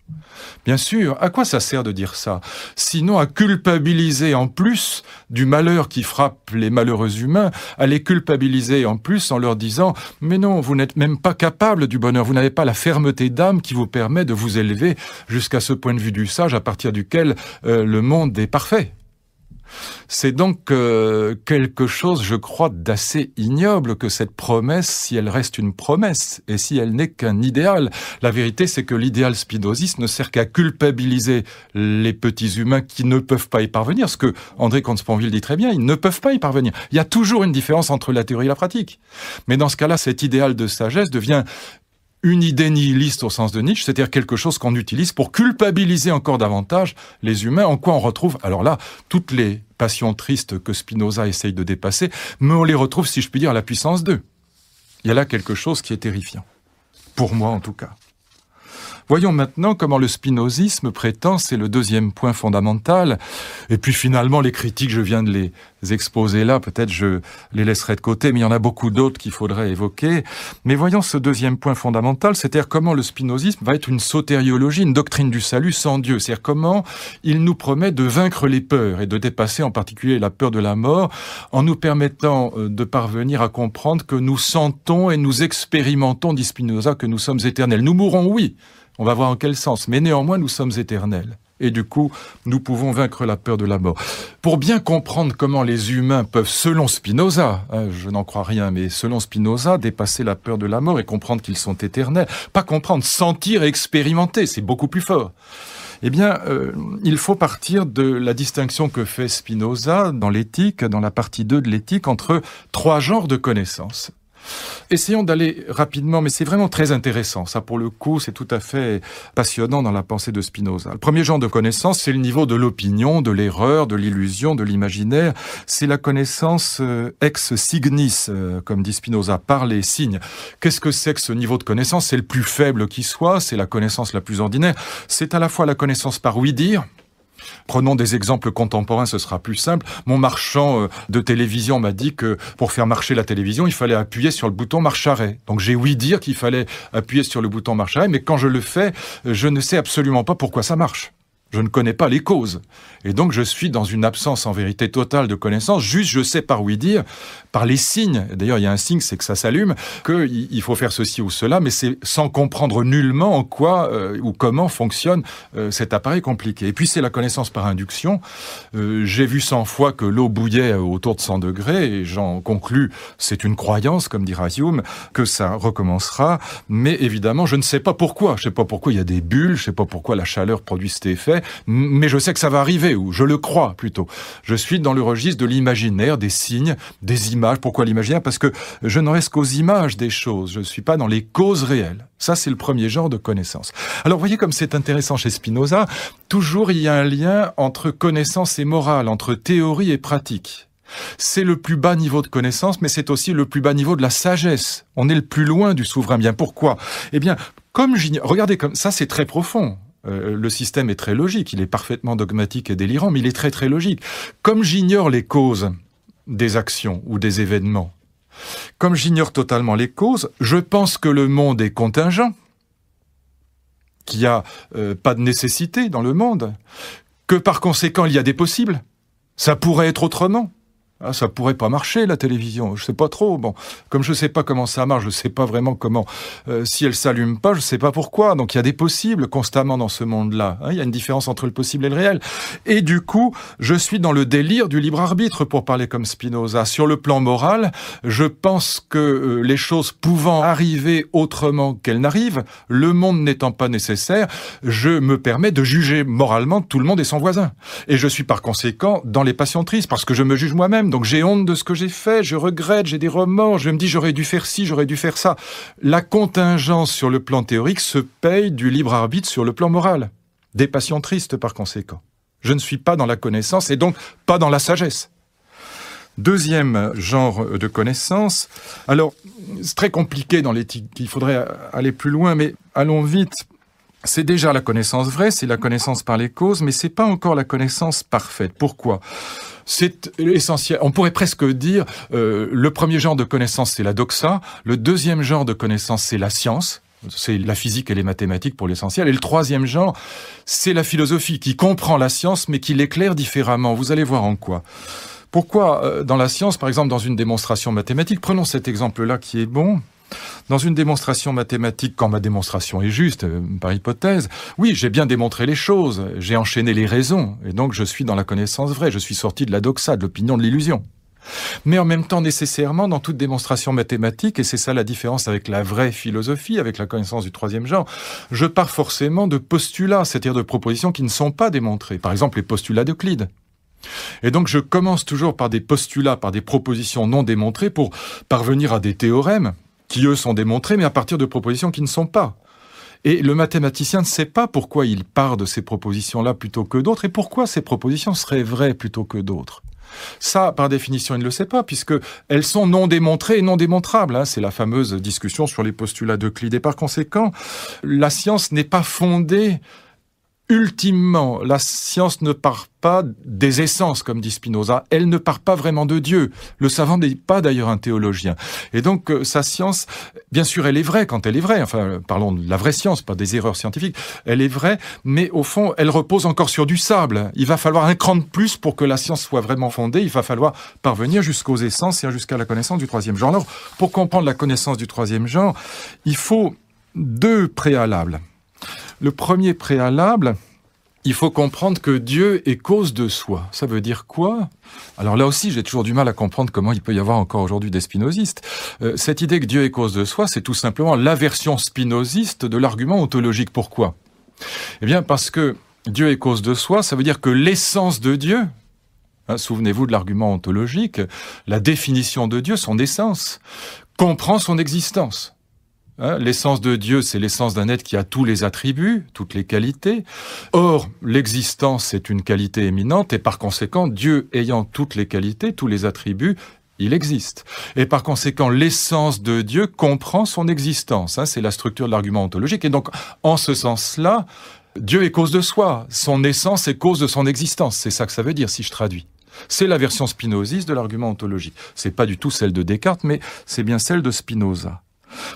A: Bien sûr, à quoi ça sert de dire ça Sinon à culpabiliser en plus du malheur qui frappe les malheureux humains, à les culpabiliser en plus en leur disant ⁇ Mais non, vous n'êtes même pas capable du bonheur, vous n'avez pas la fermeté d'âme qui vous permet de vous élever jusqu'à ce point de vue du sage à partir duquel euh, le monde est parfait. C'est donc euh, quelque chose, je crois, d'assez ignoble que cette promesse, si elle reste une promesse et si elle n'est qu'un idéal. La vérité, c'est que l'idéal spinoziste ne sert qu'à culpabiliser les petits humains qui ne peuvent pas y parvenir. Ce que André Comte-Sponville dit très bien, ils ne peuvent pas y parvenir. Il y a toujours une différence entre la théorie et la pratique. Mais dans ce cas-là, cet idéal de sagesse devient une idée nihiliste au sens de Nietzsche, c'est-à-dire quelque chose qu'on utilise pour culpabiliser encore davantage les humains, en quoi on retrouve, alors là, toutes les passions tristes que Spinoza essaye de dépasser, mais on les retrouve, si je puis dire, à la puissance d'eux. Il y a là quelque chose qui est terrifiant, pour moi en tout cas. Voyons maintenant comment le spinozisme prétend, c'est le deuxième point fondamental, et puis finalement les critiques, je viens de les exposer là, peut-être je les laisserai de côté, mais il y en a beaucoup d'autres qu'il faudrait évoquer. Mais voyons ce deuxième point fondamental, c'est-à-dire comment le spinozisme va être une sotériologie, une doctrine du salut sans Dieu, c'est-à-dire comment il nous promet de vaincre les peurs et de dépasser en particulier la peur de la mort en nous permettant euh, de parvenir à comprendre que nous sentons et nous expérimentons, dit Spinoza, que nous sommes éternels. Nous mourons oui, on va voir en quel sens. Mais néanmoins, nous sommes éternels. Et du coup, nous pouvons vaincre la peur de la mort. Pour bien comprendre comment les humains peuvent, selon Spinoza, hein, je n'en crois rien, mais selon Spinoza, dépasser la peur de la mort et comprendre qu'ils sont éternels, pas comprendre, sentir et expérimenter, c'est beaucoup plus fort. Eh bien, euh, il faut partir de la distinction que fait Spinoza dans l'éthique, dans la partie 2 de l'éthique, entre trois genres de connaissances. Essayons d'aller rapidement, mais c'est vraiment très intéressant. Ça, pour le coup, c'est tout à fait passionnant dans la pensée de Spinoza. Le premier genre de connaissance, c'est le niveau de l'opinion, de l'erreur, de l'illusion, de l'imaginaire. C'est la connaissance euh, ex signis, euh, comme dit Spinoza, par les signes. Qu'est-ce que c'est que ce niveau de connaissance C'est le plus faible qui soit, c'est la connaissance la plus ordinaire. C'est à la fois la connaissance par oui dire, Prenons des exemples contemporains, ce sera plus simple. Mon marchand euh, de télévision m'a dit que pour faire marcher la télévision, il fallait appuyer sur le bouton marche arrêt. Donc j'ai oui dire qu'il fallait appuyer sur le bouton marche arrêt, mais quand je le fais, euh, je ne sais absolument pas pourquoi ça marche. Je ne connais pas les causes. Et donc, je suis dans une absence en vérité totale de connaissance. Juste, je sais par oui dire, par les signes. D'ailleurs, il y a un signe, c'est que ça s'allume, qu'il faut faire ceci ou cela, mais c'est sans comprendre nullement en quoi euh, ou comment fonctionne euh, cet appareil compliqué. Et puis, c'est la connaissance par induction. Euh, j'ai vu 100 fois que l'eau bouillait autour de 100 degrés, et j'en conclus, c'est une croyance, comme dit Hume, que ça recommencera. Mais évidemment, je ne sais pas pourquoi. Je ne sais pas pourquoi il y a des bulles, je ne sais pas pourquoi la chaleur produit cet effet mais je sais que ça va arriver, ou je le crois plutôt. Je suis dans le registre de l'imaginaire, des signes, des images. Pourquoi l'imaginaire Parce que je ne reste qu'aux images des choses, je ne suis pas dans les causes réelles. Ça, c'est le premier genre de connaissance. Alors, voyez comme c'est intéressant chez Spinoza, toujours il y a un lien entre connaissance et morale, entre théorie et pratique. C'est le plus bas niveau de connaissance, mais c'est aussi le plus bas niveau de la sagesse. On est le plus loin du souverain bien. Pourquoi Eh bien, comme regardez comme ça, c'est très profond. Euh, le système est très logique, il est parfaitement dogmatique et délirant, mais il est très très logique. Comme j'ignore les causes des actions ou des événements, comme j'ignore totalement les causes, je pense que le monde est contingent, qu'il n'y a euh, pas de nécessité dans le monde, que par conséquent il y a des possibles. Ça pourrait être autrement. Ah, ça pourrait pas marcher la télévision, je sais pas trop. Bon, comme je sais pas comment ça marche, je sais pas vraiment comment. Euh, si elle s'allume pas, je sais pas pourquoi. Donc il y a des possibles constamment dans ce monde-là. Hein. Il y a une différence entre le possible et le réel. Et du coup, je suis dans le délire du libre arbitre pour parler comme Spinoza. Sur le plan moral, je pense que euh, les choses pouvant arriver autrement qu'elles n'arrivent, le monde n'étant pas nécessaire, je me permets de juger moralement tout le monde et son voisin. Et je suis par conséquent dans les passions tristes parce que je me juge moi-même donc j'ai honte de ce que j'ai fait, je regrette, j'ai des remords, je me dis j'aurais dû faire ci, j'aurais dû faire ça. La contingence sur le plan théorique se paye du libre arbitre sur le plan moral. Des passions tristes par conséquent. Je ne suis pas dans la connaissance et donc pas dans la sagesse. Deuxième genre de connaissance. Alors, c'est très compliqué dans l'éthique, il faudrait aller plus loin, mais allons vite. C'est déjà la connaissance vraie, c'est la connaissance par les causes, mais c'est pas encore la connaissance parfaite. Pourquoi c'est essentiel. On pourrait presque dire euh, le premier genre de connaissance, c'est la doxa. Le deuxième genre de connaissance, c'est la science. C'est la physique et les mathématiques pour l'essentiel. Et le troisième genre, c'est la philosophie qui comprend la science mais qui l'éclaire différemment. Vous allez voir en quoi. Pourquoi euh, dans la science, par exemple dans une démonstration mathématique, prenons cet exemple-là qui est bon. Dans une démonstration mathématique, quand ma démonstration est juste, euh, par hypothèse, oui, j'ai bien démontré les choses, j'ai enchaîné les raisons, et donc je suis dans la connaissance vraie, je suis sorti de la doxa, de l'opinion de l'illusion. Mais en même temps, nécessairement, dans toute démonstration mathématique, et c'est ça la différence avec la vraie philosophie, avec la connaissance du troisième genre, je pars forcément de postulats, c'est-à-dire de propositions qui ne sont pas démontrées. Par exemple, les postulats d'Euclide. Et donc je commence toujours par des postulats, par des propositions non démontrées pour parvenir à des théorèmes, qui eux sont démontrés, mais à partir de propositions qui ne sont pas. Et le mathématicien ne sait pas pourquoi il part de ces propositions-là plutôt que d'autres, et pourquoi ces propositions seraient vraies plutôt que d'autres. Ça, par définition, il ne le sait pas, puisque elles sont non démontrées et non démontrables. Hein. C'est la fameuse discussion sur les postulats d'Euclide. Et par conséquent, la science n'est pas fondée ultimement, la science ne part pas des essences, comme dit Spinoza, elle ne part pas vraiment de Dieu. Le savant n'est pas d'ailleurs un théologien. Et donc, euh, sa science, bien sûr, elle est vraie quand elle est vraie, enfin, parlons de la vraie science, pas des erreurs scientifiques, elle est vraie, mais au fond, elle repose encore sur du sable. Il va falloir un cran de plus pour que la science soit vraiment fondée, il va falloir parvenir jusqu'aux essences et jusqu'à la connaissance du troisième genre. Alors, pour comprendre la connaissance du troisième genre, il faut deux préalables. Le premier préalable, il faut comprendre que Dieu est cause de soi. Ça veut dire quoi Alors là aussi, j'ai toujours du mal à comprendre comment il peut y avoir encore aujourd'hui des spinozistes. Euh, cette idée que Dieu est cause de soi, c'est tout simplement la version spinoziste de l'argument ontologique. Pourquoi Eh bien parce que Dieu est cause de soi, ça veut dire que l'essence de Dieu, hein, souvenez-vous de l'argument ontologique, la définition de Dieu, son essence, comprend son existence. Hein, l'essence de Dieu, c'est l'essence d'un être qui a tous les attributs, toutes les qualités. Or, l'existence est une qualité éminente et par conséquent, Dieu ayant toutes les qualités, tous les attributs, il existe. Et par conséquent, l'essence de Dieu comprend son existence. Hein, c'est la structure de l'argument ontologique. Et donc, en ce sens-là, Dieu est cause de soi. Son essence est cause de son existence. C'est ça que ça veut dire si je traduis. C'est la version spinoziste de l'argument ontologique. C'est pas du tout celle de Descartes, mais c'est bien celle de Spinoza.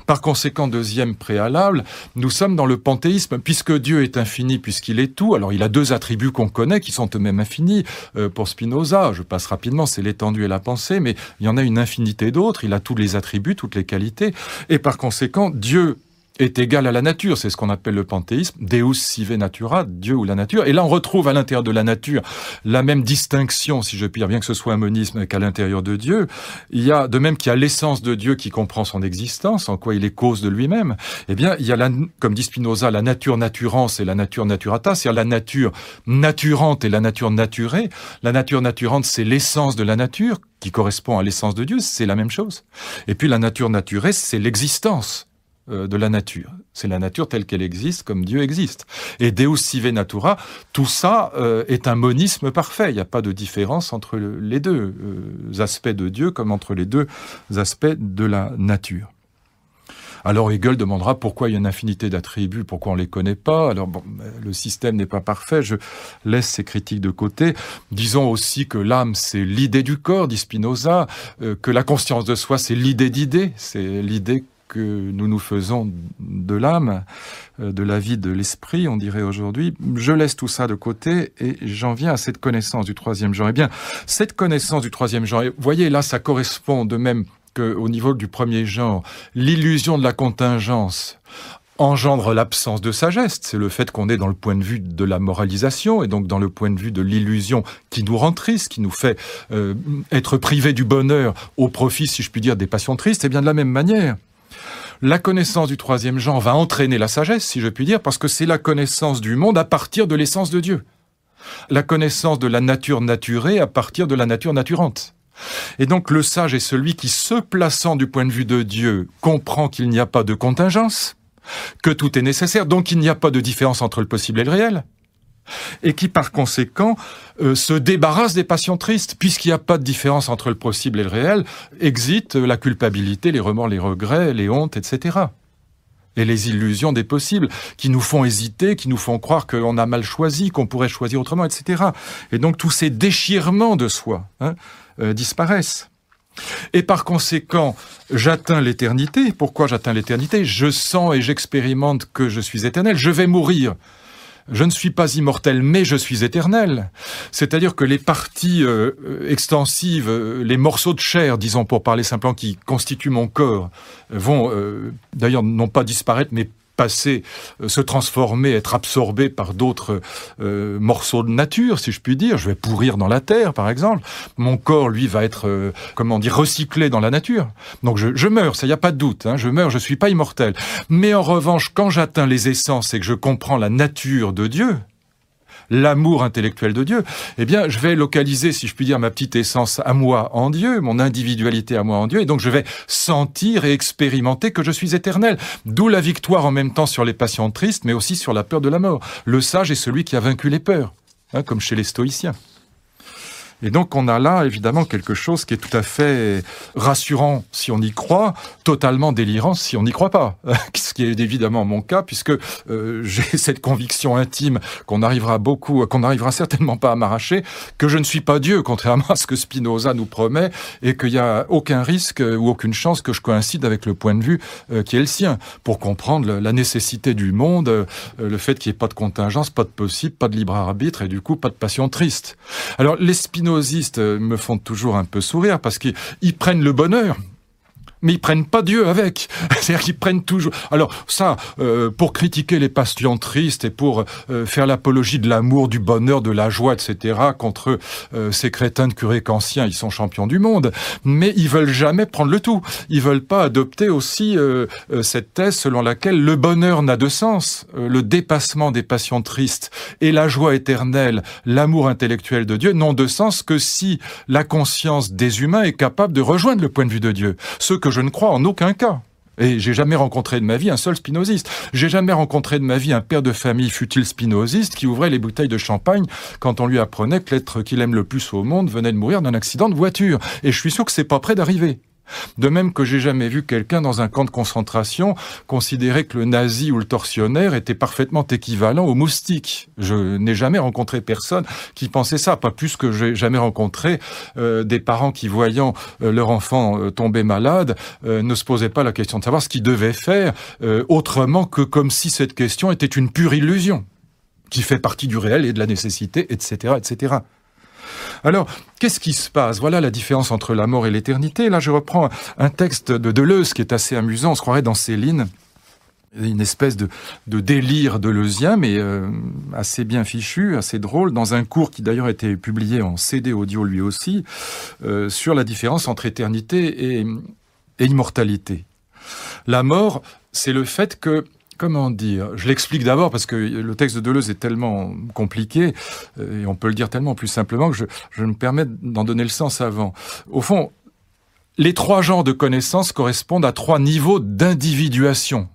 A: Par conséquent, deuxième préalable, nous sommes dans le panthéisme, puisque Dieu est infini, puisqu'il est tout. Alors il a deux attributs qu'on connaît, qui sont eux-mêmes infinis. Euh, pour Spinoza, je passe rapidement, c'est l'étendue et la pensée, mais il y en a une infinité d'autres. Il a tous les attributs, toutes les qualités. Et par conséquent, Dieu est égal à la nature. C'est ce qu'on appelle le panthéisme, Deus sive natura, Dieu ou la nature. Et là, on retrouve à l'intérieur de la nature la même distinction, si je puis dire, bien que ce soit un monisme qu'à l'intérieur de Dieu. Il y a, de même qu'il y a l'essence de Dieu qui comprend son existence, en quoi il est cause de lui-même, eh bien, il y a, comme dit Spinoza, la nature naturance et la nature naturata, c'est-à-dire la nature naturante et la nature naturée. La nature naturante, c'est l'essence de la nature, qui correspond à l'essence de Dieu, c'est la même chose. Et puis la nature naturée, c'est l'existence euh, de la nature. C'est la nature telle qu'elle existe, comme Dieu existe. Et Deus sive natura, tout ça euh, est un monisme parfait. Il n'y a pas de différence entre les deux euh, aspects de Dieu comme entre les deux aspects de la nature. Alors Hegel demandera pourquoi il y a une infinité d'attributs, pourquoi on ne les connaît pas. Alors le système n'est pas parfait, je laisse ces critiques de côté. Disons aussi que l'âme, c'est l'idée du corps, dit Spinoza, que la conscience de soi, c'est l'idée d'idée, c'est l'idée que nous nous faisons de l'âme, euh, de la vie de l'esprit, on dirait aujourd'hui. Je laisse tout ça de côté et j'en viens à cette connaissance du troisième genre. Eh bien, cette connaissance du troisième genre, vous voyez, là, ça correspond de même qu'au niveau du premier genre, l'illusion de la contingence engendre l'absence de sagesse, c'est le fait qu'on est dans le point de vue de la moralisation et donc dans le point de vue de l'illusion qui nous rend triste, qui nous fait euh, être privé du bonheur au profit, si je puis dire, des passions tristes, et eh bien de la même manière, la connaissance du troisième genre va entraîner la sagesse, si je puis dire, parce que c'est la connaissance du monde à partir de l'essence de Dieu. La connaissance de la nature naturée à partir de la nature naturante. Et donc le sage est celui qui, se plaçant du point de vue de Dieu, comprend qu'il n'y a pas de contingence, que tout est nécessaire, donc il n'y a pas de différence entre le possible et le réel, et qui par conséquent euh, se débarrasse des passions tristes, puisqu'il n'y a pas de différence entre le possible et le réel, exit euh, la culpabilité, les remords, les regrets, les hontes, etc et les illusions des possibles, qui nous font hésiter, qui nous font croire qu'on a mal choisi, qu'on pourrait choisir autrement, etc. Et donc tous ces déchirements de soi hein, euh, disparaissent. Et par conséquent, j'atteins l'éternité. Pourquoi j'atteins l'éternité Je sens et j'expérimente que je suis éternel. Je vais mourir je ne suis pas immortel, mais je suis éternel. C'est-à-dire que les parties euh, euh, extensives, euh, les morceaux de chair, disons pour parler simplement, qui constituent mon corps, vont d'ailleurs non pas disparaître, mais passer, euh, se transformer, être absorbé par d'autres euh, morceaux de nature, si je puis dire. Je vais pourrir dans la terre, par exemple. Mon corps, lui, va être, euh, comment dire, recyclé dans la nature. Donc je, meurs, ça, il n'y a pas de doute. Hein. je meurs, je ne suis pas immortel. Mais en revanche, quand j'atteins les essences et que je comprends la nature de Dieu, l'amour intellectuel de Dieu, eh bien, je vais localiser, si je puis dire, ma petite essence à moi en Dieu, mon individualité à moi en Dieu, et donc je vais sentir et expérimenter que je suis éternel. D'où la victoire en même temps sur les passions tristes, mais aussi sur la peur de la mort. Le sage est celui qui a vaincu les peurs, hein, comme chez les stoïciens. Et donc on a là évidemment quelque chose qui est tout à fait rassurant si on y croit, totalement délirant si on n'y croit pas. [LAUGHS] Ce qui est évidemment mon cas puisque euh, j'ai [LAUGHS] cette conviction intime qu'on arrivera beaucoup, qu'on n'arrivera certainement pas à m'arracher, que je ne suis pas Dieu, contrairement à ce que Spinoza nous promet, et qu'il n'y a aucun risque ou aucune chance que je coïncide avec le point de vue euh, qui est le sien, pour comprendre la nécessité du monde, euh, le fait qu'il n'y ait pas de contingence, pas de possible, pas de libre arbitre, et du coup pas de passion triste. Alors les Spinoza me font toujours un peu sourire parce qu'ils prennent le bonheur mais ils prennent pas Dieu avec. [LAUGHS] C'est-à-dire qu'ils prennent toujours. Alors ça, euh, pour critiquer les passions tristes et pour euh, faire l'apologie de l'amour, du bonheur, de la joie, etc. Contre euh, ces crétins de curés qu'anciens, ils sont champions du monde, mais ils veulent jamais prendre le tout. Ils veulent pas adopter aussi cette thèse selon laquelle le bonheur n'a de sens, le dépassement des passions tristes et la joie éternelle, l'amour intellectuel de Dieu n'ont de sens que si la conscience des humains est capable de rejoindre le point de vue de Dieu. Ce que je ne crois en aucun cas. Et j'ai jamais rencontré de ma vie un seul spinoziste. J'ai jamais rencontré de ma vie un père de famille futile spinoziste qui ouvrait les bouteilles de champagne quand on lui apprenait que l'être qu'il aime le plus au monde venait de mourir d'un accident de voiture. Et je suis sûr que c'est pas près d'arriver. De même que j'ai jamais vu quelqu'un dans un camp de concentration considérer que le nazi ou le torsionnaire était parfaitement équivalent au moustique. Je n'ai jamais rencontré personne qui pensait ça, pas plus que j'ai jamais rencontré euh, des parents qui, voyant euh, leur enfant euh, tomber malade, ne se posaient pas la question de savoir ce qu'ils devaient faire autrement que comme si cette question était une pure illusion qui fait partie du réel et de la nécessité, etc., etc. Alors, qu'est-ce qui se passe Voilà la différence entre la mort et l'éternité. Là, je reprends un texte de Deleuze qui est assez amusant, on se croirait dans Céline une espèce de, délire de mais euh, assez bien fichu, assez drôle, dans un cours qui d'ailleurs a été publié en CD audio lui aussi, euh, sur la différence entre éternité et immortalité. La mort, c'est le fait que Comment dire Je l'explique d'abord parce que le texte de Deleuze est tellement compliqué, euh, et on peut le dire tellement plus simplement que je, me permets d'en donner le sens avant. Au fond, les trois genres de connaissances correspondent à trois niveaux d'individuation,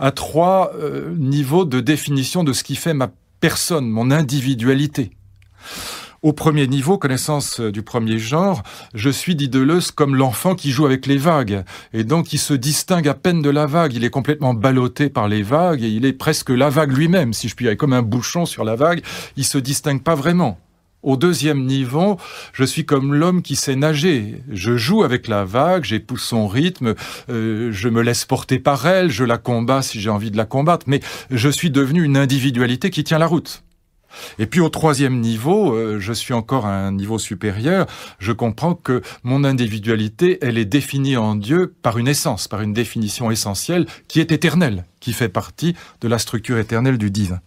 A: à trois euh, niveaux de définition de ce qui fait ma personne, mon individualité. Au premier niveau, connaissance euh, du premier genre, je suis, dit comme l'enfant qui joue avec les vagues, et donc il se distingue à peine de la vague. Il est complètement ballotté par les vagues, et il est presque la vague lui-même, si je puis dire, comme un bouchon sur la vague. Il se distingue pas vraiment. Au deuxième niveau, je suis comme l'homme qui sait nager. Je joue avec la vague, j'épouse son rythme, euh, je me laisse porter par elle, je la combats si j'ai envie de la combattre, mais je suis devenu une individualité qui tient la route. Et puis au troisième niveau, euh, je suis encore à un niveau supérieur, je comprends que mon individualité, elle est définie en Dieu par une essence, par une définition essentielle qui est éternelle, qui fait partie de la structure éternelle du divin.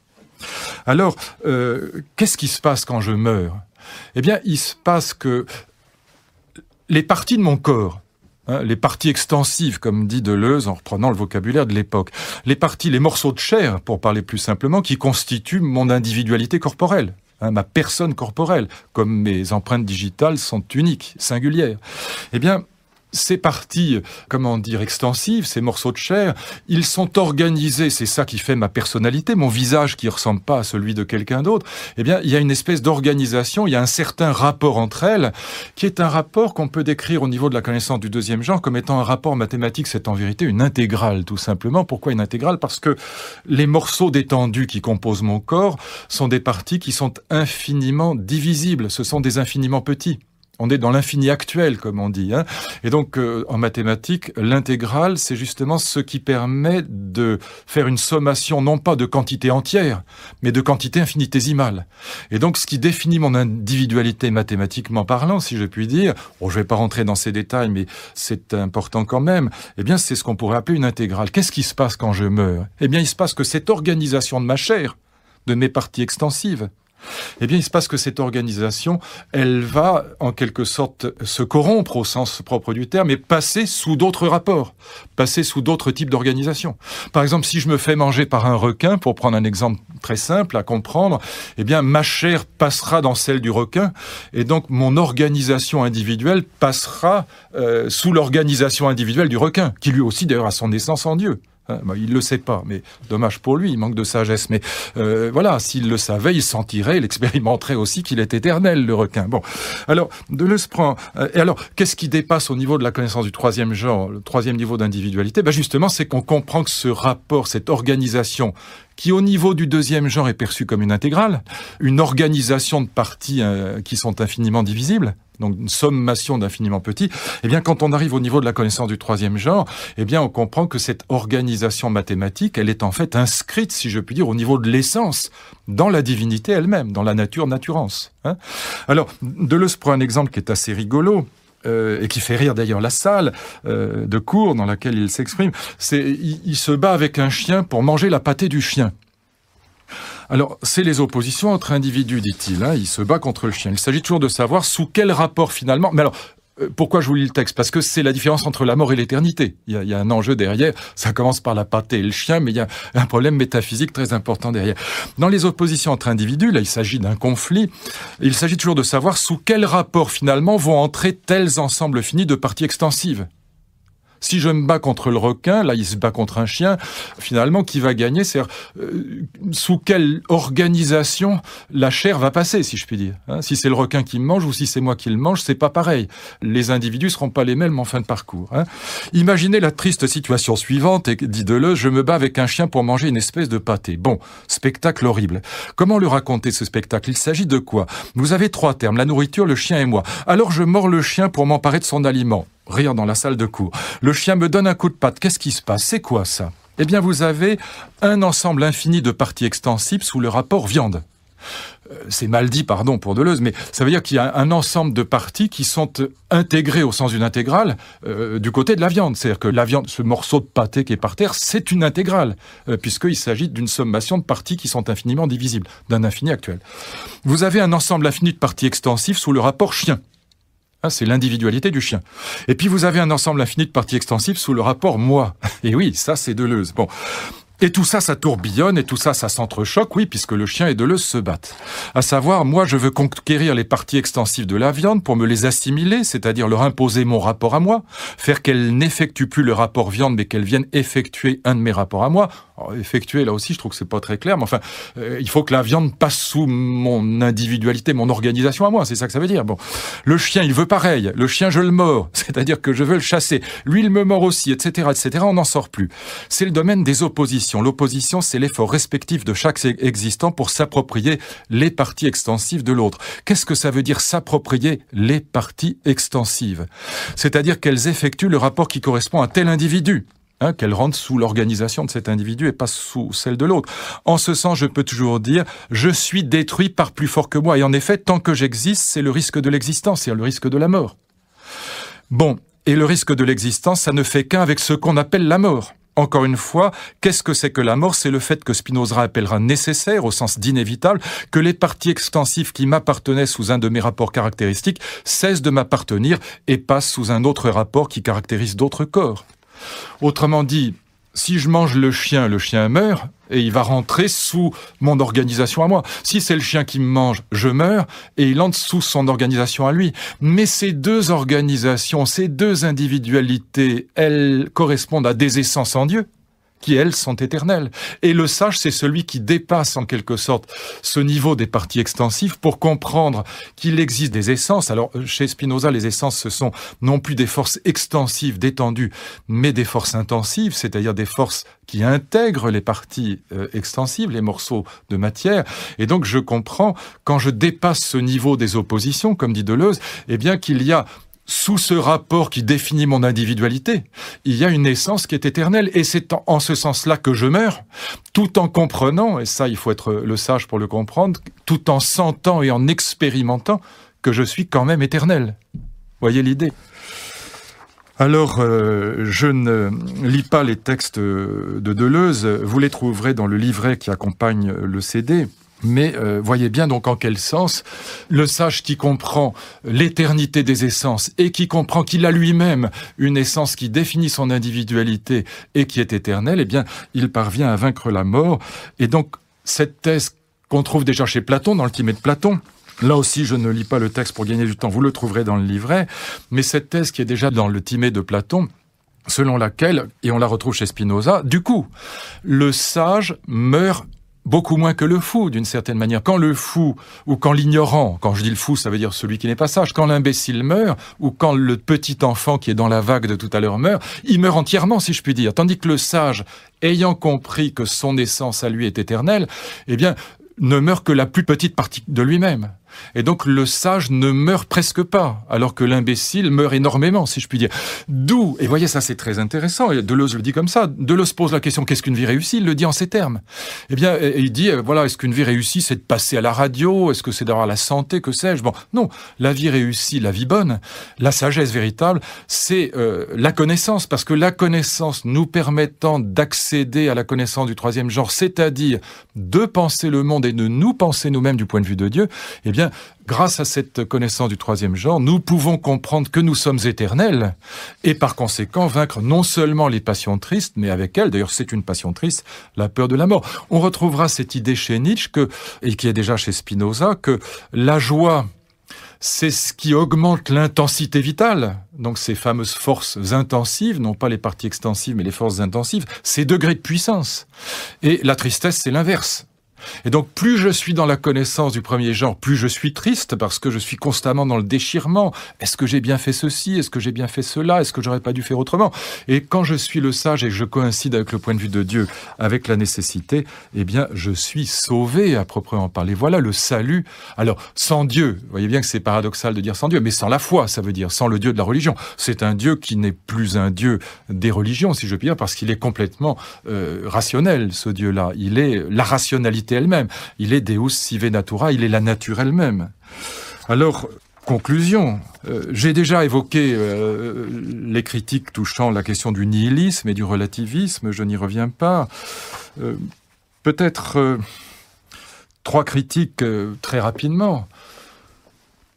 A: Alors, euh, qu'est-ce qui se passe quand je meurs Eh bien, il se passe que les parties de mon corps Hein, les parties extensives, comme dit Deleuze en reprenant le vocabulaire de l'époque, les parties, les morceaux de chair, pour parler plus simplement, qui constituent mon individualité corporelle. Hein, ma personne corporelle, comme mes empreintes digitales sont uniques, singulières. Eh bien, ces parties, comment dire, extensives, ces morceaux de chair, ils sont organisés. C'est ça qui fait ma personnalité, mon visage qui ne ressemble pas à celui de quelqu'un d'autre. Eh bien, il y a une espèce d'organisation, il y a un certain rapport entre elles, qui est un rapport qu'on peut décrire au niveau de la connaissance du deuxième genre comme étant un rapport mathématique. C'est en vérité une intégrale, tout simplement. Pourquoi une intégrale Parce que les morceaux d'étendue qui composent mon corps sont des parties qui sont infiniment divisibles. Ce sont des infiniment petits on est dans l'infini actuel, comme on dit. Hein. Et donc, euh, en mathématiques, l'intégrale, c'est justement ce qui permet de faire une sommation, non pas de quantité entière, mais de quantité infinitésimale. Et donc, ce qui définit mon individualité mathématiquement parlant, si je puis dire, je ne vais pas rentrer dans ces détails, mais c'est important quand même, eh bien, c'est ce qu'on pourrait appeler une intégrale. Qu'est-ce qui se passe quand je meurs Eh bien, il se passe que cette organisation de ma chair, de mes parties extensives, eh bien, il se passe que cette organisation, elle va en quelque sorte se corrompre au sens propre du terme et passer sous d'autres rapports, passer sous d'autres types d'organisations. Par exemple, si je me fais manger par un requin, pour prendre un exemple très simple à comprendre, eh bien, ma chair passera dans celle du requin et donc mon organisation individuelle passera euh, sous l'organisation individuelle du requin, qui lui aussi d'ailleurs a son essence en Dieu. Hein, bah, il ne le sait pas, mais dommage pour lui, il manque de sagesse. Mais euh, voilà, s'il le savait, il sentirait, il expérimenterait aussi qu'il est éternel, le requin. Bon, alors, de euh, et alors, qu'est-ce qui dépasse au niveau de la connaissance du troisième genre, le troisième niveau d'individualité bah, Justement, c'est qu'on comprend que ce rapport, cette organisation qui au niveau du deuxième genre est perçue comme une intégrale, une organisation de parties euh, qui sont infiniment divisibles, donc une sommation d'infiniment petit, eh bien, quand on arrive au niveau de la connaissance du troisième genre, eh bien, on comprend que cette organisation mathématique, elle est en fait inscrite, si je puis dire, au niveau de l'essence, dans la divinité elle-même, dans la nature naturance. Hein Alors, Deleuze prend un exemple qui est assez rigolo. Euh, et qui fait rire d'ailleurs la salle euh, de cours dans laquelle il s'exprime, c'est il, il se bat avec un chien pour manger la pâtée du chien. Alors, c'est les oppositions entre individus, dit-il. Hein. Il se bat contre le chien. Il s'agit toujours de savoir sous quel rapport finalement. Mais alors, euh, pourquoi je vous lis le texte Parce que c'est la différence entre la mort et l'éternité. Il, y a un enjeu derrière. Ça commence par la pâté et le chien, mais il y a un problème métaphysique très important derrière. Dans les oppositions entre individus, là, il s'agit d'un conflit. Il s'agit toujours de savoir sous quel rapport finalement vont entrer tels ensembles finis de parties extensives. Si je me bats contre le requin, là il se bat contre un chien, finalement qui va gagner cest euh, sous quelle organisation la chair va passer, si je puis dire. Hein si c'est le requin qui me mange ou si c'est moi qui le mange, c'est pas pareil. Les individus seront pas les mêmes en fin de parcours. Hein. Imaginez la triste situation suivante, et dit Deleuze, je me bats avec un chien pour manger une espèce de pâté. Bon, spectacle horrible. Comment le raconter ce spectacle Il s'agit de quoi Vous avez trois termes, la nourriture, le chien et moi. Alors je mords le chien pour m'emparer de son aliment. Rire dans la salle de cours. Le chien me donne un coup de patte. Qu'est-ce qui se passe C'est quoi ça Eh bien, vous avez un ensemble infini de parties extensibles sous le rapport viande euh, c'est mal dit, pardon pour Deleuze, mais ça veut dire qu'il y a un ensemble de parties qui sont euh, intégrées au sens d'une intégrale euh, du côté de la viande. C'est-à-dire que la viande, ce morceau de pâté qui est par terre, c'est une intégrale, puisqu'il s'agit d'une sommation de parties qui sont infiniment divisibles, d'un infini actuel. Vous avez un ensemble infini de parties extensives sous le rapport chien. Ah, c'est l'individualité du chien. Et puis vous avez un ensemble infini de parties extensives sous le rapport moi. Et oui, ça c'est Deleuze. Bon, et tout ça, ça tourbillonne et tout ça, ça s'entrechoque, oui, puisque le chien et de l'eau se battent. À savoir, moi, je veux conquérir les parties extensives de la viande pour me les assimiler, c'est-à-dire leur imposer mon rapport à moi, faire qu'elles n'effectuent plus le rapport viande, mais qu'elles viennent effectuer un de mes rapports à moi. effectuer, là aussi, je trouve que c'est pas très clair, mais enfin, euh, il faut que la viande passe sous mon individualité, mon organisation à moi, c'est ça que ça veut dire. Bon. Le chien, il veut pareil. Le chien, je le mords, [LAUGHS] c'est-à-dire que je veux le chasser. Lui, il me mord aussi, etc., etc., on n'en sort plus. C'est le domaine des oppositions l'opposition. c'est l'effort respectif de chaque existant pour s'approprier les parties extensives de l'autre. Qu'est-ce que ça veut dire s'approprier les parties extensives C'est-à-dire qu'elles effectuent le rapport qui correspond à tel individu. Hein, qu'elles rentrent sous l'organisation de cet individu et pas sous celle de l'autre. En ce sens, je peux toujours dire, je suis détruit par plus fort que moi. Et en effet, tant que j'existe, c'est le risque de l'existence, et le risque de la mort. Bon, et le risque de l'existence, ça ne fait qu'un avec ce qu'on appelle la mort encore une fois, qu'est-ce que c'est que la mort C'est le fait que Spinoza appellera nécessaire, au sens d'inévitable, que les parties extensives qui m'appartenaient sous un de mes rapports caractéristiques cessent de m'appartenir et passent sous un autre rapport qui caractérise d'autres corps. Autrement dit, si je mange le chien, le chien meurt, et il va rentrer sous mon organisation à moi. Si c'est le chien qui me mange, je meurs et il entre sous son organisation à lui. Mais ces deux organisations, ces deux individualités, elles correspondent à des essences en Dieu qui, elles, sont éternelles. Et le sage, c'est celui qui dépasse en quelque sorte ce niveau des parties extensives pour comprendre qu'il existe des essences. Alors, chez Spinoza, les essences, ce sont non plus des forces extensives, détendues, mais des forces intensives, c'est-à-dire des forces qui intègrent les parties euh, extensives, les morceaux de matière. Et donc, je comprends, quand je dépasse ce niveau des oppositions, comme dit Deleuze, eh bien, qu'il y a sous ce rapport qui définit mon individualité, il y a une essence qui est éternelle. Et c'est en ce sens-là que je meurs, tout en comprenant, et ça il faut être le sage pour le comprendre, tout en sentant et en expérimentant que je suis quand même éternel. Voyez l'idée alors, euh, je ne lis pas les textes de Deleuze, vous les trouverez dans le livret qui accompagne le CD. Mais euh, voyez bien donc en quel sens le sage qui comprend l'éternité des essences et qui comprend qu'il a lui-même une essence qui définit son individualité et qui est éternelle, eh bien, il parvient à vaincre la mort. Et donc, cette thèse qu'on trouve déjà chez Platon, dans le Timée de Platon, Là aussi, je ne lis pas le texte pour gagner du temps, vous le trouverez dans le livret, mais cette thèse qui est déjà dans le Timée de Platon, selon laquelle, et on la retrouve chez Spinoza, du coup, le sage meurt beaucoup moins que le fou, d'une certaine manière. Quand le fou ou quand l'ignorant, quand je dis le fou, ça veut dire celui qui n'est pas sage, quand l'imbécile meurt ou quand le petit enfant qui est dans la vague de tout à l'heure meurt, il meurt entièrement, si je puis dire. Tandis que le sage, ayant compris que son essence à lui est éternelle, eh bien, ne meurt que la plus petite partie de lui-même. Et donc le sage ne meurt presque pas, alors que l'imbécile meurt énormément, si je puis dire. D'où, et voyez ça c'est très intéressant, et Deleuze le dit comme ça, Deleuze pose la question qu'est-ce qu'une vie réussie, il le dit en ces termes. Eh bien, il dit, euh, voilà, est-ce qu'une vie réussie c'est de passer à la radio, est-ce que c'est d'avoir la santé, que sais-je Bon, non, la vie réussie, la vie bonne, la sagesse véritable, c'est euh, la connaissance, parce que la connaissance nous permettant d'accéder à la connaissance du troisième genre, c'est-à-dire de penser le monde et de nous penser nous-mêmes du point de vue de Dieu, eh bien, grâce à cette connaissance du troisième genre, nous pouvons comprendre que nous sommes éternels et par conséquent vaincre non seulement les passions tristes, mais avec elles, d'ailleurs c'est une passion triste, la peur de la mort. On retrouvera cette idée chez Nietzsche et qui est déjà chez Spinoza que la joie, c'est ce qui augmente l'intensité vitale. Donc ces fameuses forces intensives, non pas les parties extensives, mais les forces intensives, ces degrés de puissance. Et la tristesse, c'est l'inverse. Et donc plus je suis dans la connaissance du premier genre, plus je suis triste parce que je suis constamment dans le déchirement. Est-ce que j'ai bien fait ceci Est-ce que j'ai bien fait cela Est-ce que j'aurais pas dû faire autrement Et quand je suis le sage et que je coïncide avec le point de vue de Dieu, avec la nécessité, eh bien je suis sauvé à proprement parler. Voilà le salut. Alors sans Dieu, vous voyez bien que c'est paradoxal de dire sans Dieu, mais sans la foi, ça veut dire sans le Dieu de la religion. C'est un Dieu qui n'est plus un Dieu des religions, si je puis dire, parce qu'il est complètement euh, rationnel, ce Dieu-là. Il est la rationalité elle-même. Il est Deus sive natura, il est la nature elle-même. Alors, conclusion, euh, j'ai déjà évoqué euh, les critiques touchant la question du nihilisme et du relativisme, je n'y reviens pas. Euh, peut-être trois critiques très rapidement.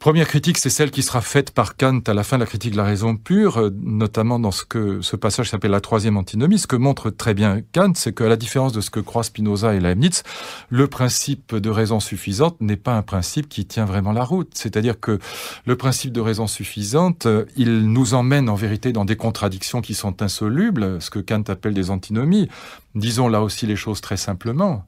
A: Première critique, c'est celle qui sera faite par Kant à la fin de la critique de la raison pure, euh, notamment dans ce que ce passage s'appelle la troisième antinomie. Ce que montre très bien Kant, c'est qu'à la différence de ce que croient Spinoza et Leibniz, le principe de raison suffisante n'est pas un principe qui tient vraiment la route. C'est-à-dire que le principe de raison suffisante, euh, il nous emmène en vérité dans des contradictions qui sont insolubles, ce que Kant appelle des antinomies. Disons là aussi les choses très simplement.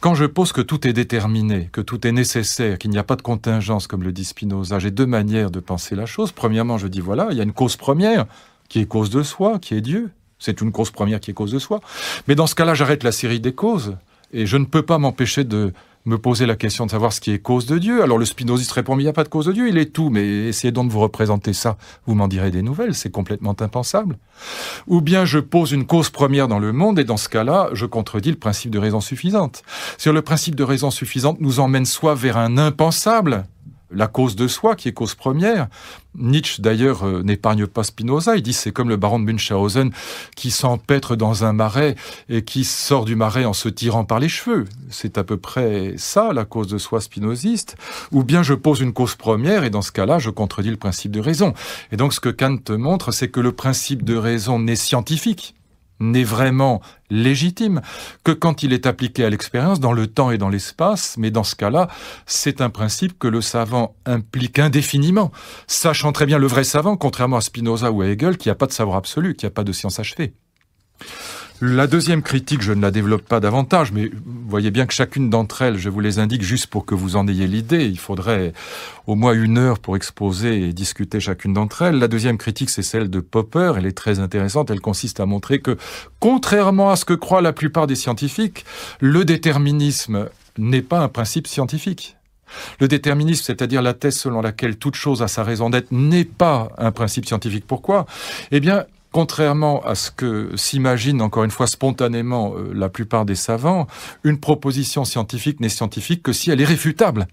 A: Quand je pose que tout est déterminé, que tout est nécessaire, qu'il n'y a pas de contingence, comme le dit Spinoza, j'ai deux manières de penser la chose. Premièrement, je dis voilà, il y a une cause première qui est cause de soi, qui est Dieu. C'est une cause première qui est cause de soi. Mais dans ce cas-là, j'arrête la série des causes et je ne peux pas m'empêcher de me poser la question de savoir ce qui est cause de Dieu. Alors le spinoziste répond, mais il n'y a pas de cause de Dieu, il est tout, mais essayez donc de vous représenter ça, vous m'en direz des nouvelles, c'est complètement impensable. Ou bien je pose une cause première dans le monde, et dans ce cas-là, je contredis le principe de raison suffisante. Sur le principe de raison suffisante nous emmène soit vers un impensable, la cause de soi qui est cause première. Nietzsche d'ailleurs euh, n'épargne pas Spinoza, il dit c'est comme le baron de Münchhausen qui s'empêtre dans un marais et qui sort du marais en se tirant par les cheveux. C'est à peu près ça la cause de soi spinoziste. Ou bien je pose une cause première et dans ce cas-là je contredis le principe de raison. Et donc ce que Kant montre c'est que le principe de raison n'est scientifique n'est vraiment légitime que quand il est appliqué à l'expérience dans le temps et dans l'espace, mais dans ce cas-là, c'est un principe que le savant implique indéfiniment, sachant très bien le vrai savant, contrairement à Spinoza ou à Hegel, qui a pas de savoir absolu, qui a pas de science achevée. La deuxième critique, je ne la développe pas davantage, mais vous voyez bien que chacune d'entre elles, je vous les indique juste pour que vous en ayez l'idée. Il faudrait au moins une heure pour exposer et discuter chacune d'entre elles. La deuxième critique, c'est celle de Popper. Elle est très intéressante. Elle consiste à montrer que, contrairement à ce que croient la plupart des scientifiques, le déterminisme n'est pas un principe scientifique. Le déterminisme, c'est-à-dire la thèse selon laquelle toute chose a sa raison d'être, n'est pas un principe scientifique. Pourquoi Eh bien, contrairement à ce que s'imagine encore une fois spontanément euh, la plupart des savants, une proposition scientifique n'est scientifique que si elle est réfutable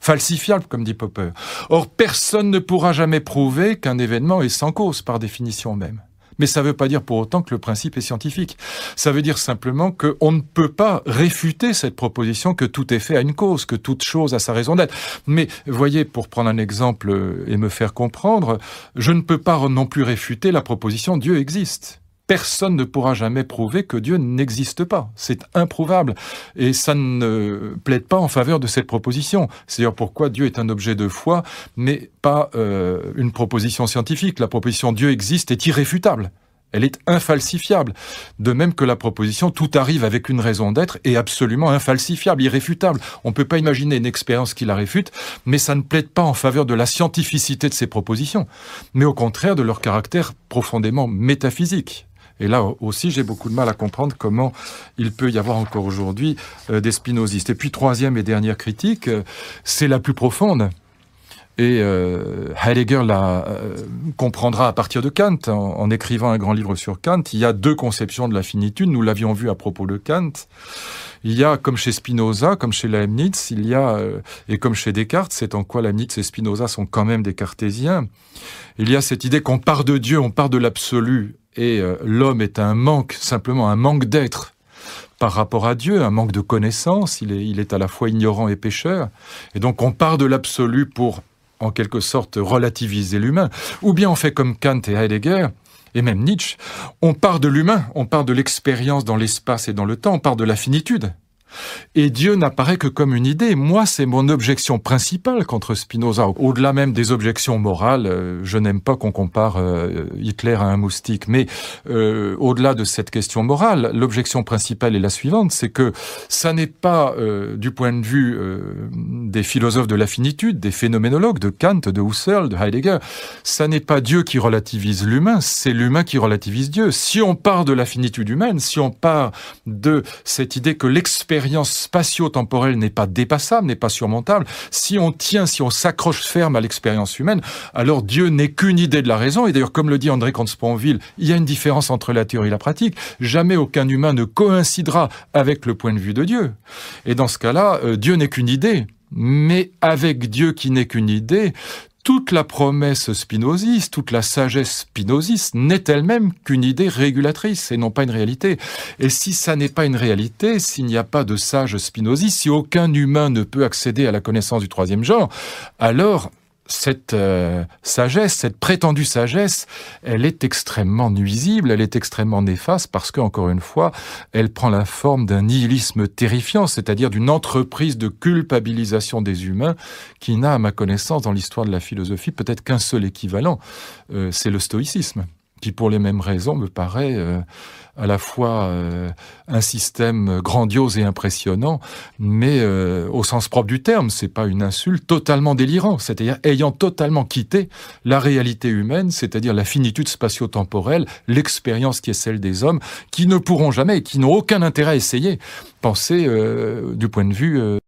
A: falsifiable, comme dit Popper. Or, personne ne pourra jamais prouver qu'un événement est sans cause, par définition même. Mais ça ne veut pas dire pour autant que le principe est scientifique. Ça veut dire simplement qu'on ne peut pas réfuter cette proposition que tout est fait à une cause, que toute chose a sa raison d'être. Mais voyez, pour prendre un exemple euh, et me faire comprendre, je ne peux pas non plus réfuter la proposition Dieu existe personne ne pourra jamais prouver que Dieu n'existe pas. C'est improuvable. Et ça ne plaide pas en faveur de cette proposition. C'est d'ailleurs pourquoi Dieu est un objet de foi, mais pas euh, une proposition scientifique. La proposition Dieu existe est irréfutable. Elle est infalsifiable. De même que la proposition tout arrive avec une raison d'être est absolument infalsifiable, irréfutable. On ne peut pas imaginer une expérience qui la réfute, mais ça ne plaide pas en faveur de la scientificité de ces propositions, mais au contraire de leur caractère profondément métaphysique. Et là aussi, j'ai beaucoup de mal à comprendre comment il peut y avoir encore aujourd'hui euh, des spinozistes. Et puis, troisième et dernière critique, euh, c'est la plus profonde. Et euh, Heidegger la comprendra à partir de Kant, en, écrivant un grand livre sur Kant. Il y a deux conceptions de la finitude, nous l'avions vu à propos de Kant. Il y a, comme chez Spinoza, comme chez Leibniz, il y a, et comme chez Descartes, c'est en quoi Leibniz et Spinoza sont quand même des cartésiens, il y a cette idée qu'on part de Dieu, on part de l'absolu et euh, l'homme est un manque, simplement un manque d'être par rapport à Dieu, un manque de connaissance, il est, il est à la fois ignorant et pécheur, et donc on part de l'absolu pour, en quelque sorte, relativiser l'humain, ou bien on fait comme Kant et Heidegger, et même Nietzsche, on part de l'humain, on part de l'expérience dans l'espace et dans le temps, on part de la finitude, et Dieu n'apparaît que comme une idée. Moi, c'est mon objection principale contre Spinoza. Au-delà même des objections morales, euh, je n'aime pas qu'on compare euh, Hitler à un moustique. Mais euh, au-delà de cette question morale, l'objection principale est la suivante, c'est que ça n'est pas, du point de vue des philosophes de la finitude, des phénoménologues, de Kant, de Husserl, de Heidegger, ça n'est pas Dieu qui relativise l'humain, c'est l'humain qui relativise Dieu. Si on part de la finitude humaine, si on part de cette idée que l'expérience l'expérience spatio-temporelle n'est pas dépassable, n'est pas surmontable, si on tient, si on s'accroche ferme à l'expérience humaine, alors Dieu n'est qu'une idée de la raison. Et d'ailleurs, comme le dit André Comte-Sponville, il y a une différence entre la théorie et la pratique. Jamais aucun humain ne coïncidera avec le point de vue de Dieu. Et dans ce cas-là, euh, Dieu n'est qu'une idée. Mais avec Dieu qui n'est qu'une idée, toute la promesse spinoziste, toute la sagesse spinoziste n'est elle-même qu'une idée régulatrice et non pas une réalité. Et si ça n'est pas une réalité, s'il n'y a pas de sage spinoziste, si aucun humain ne peut accéder à la connaissance du troisième genre, alors cette euh, sagesse, cette prétendue sagesse, elle est extrêmement nuisible, elle est extrêmement néfaste parce que, encore une fois, elle prend la forme d'un nihilisme terrifiant, c'est-à-dire d'une entreprise de culpabilisation des humains qui n'a, à ma connaissance, dans l'histoire de la philosophie, peut-être qu'un seul équivalent, euh, c'est le stoïcisme qui pour les mêmes raisons me paraît euh, à la fois euh, un système grandiose et impressionnant, mais euh, au sens propre du terme, c'est pas une insulte, totalement délirant, c'est-à-dire ayant totalement quitté la réalité humaine, c'est-à-dire la finitude spatio-temporelle, l'expérience qui est celle des hommes, qui ne pourront jamais, et qui n'ont aucun intérêt à essayer, penser du point de vue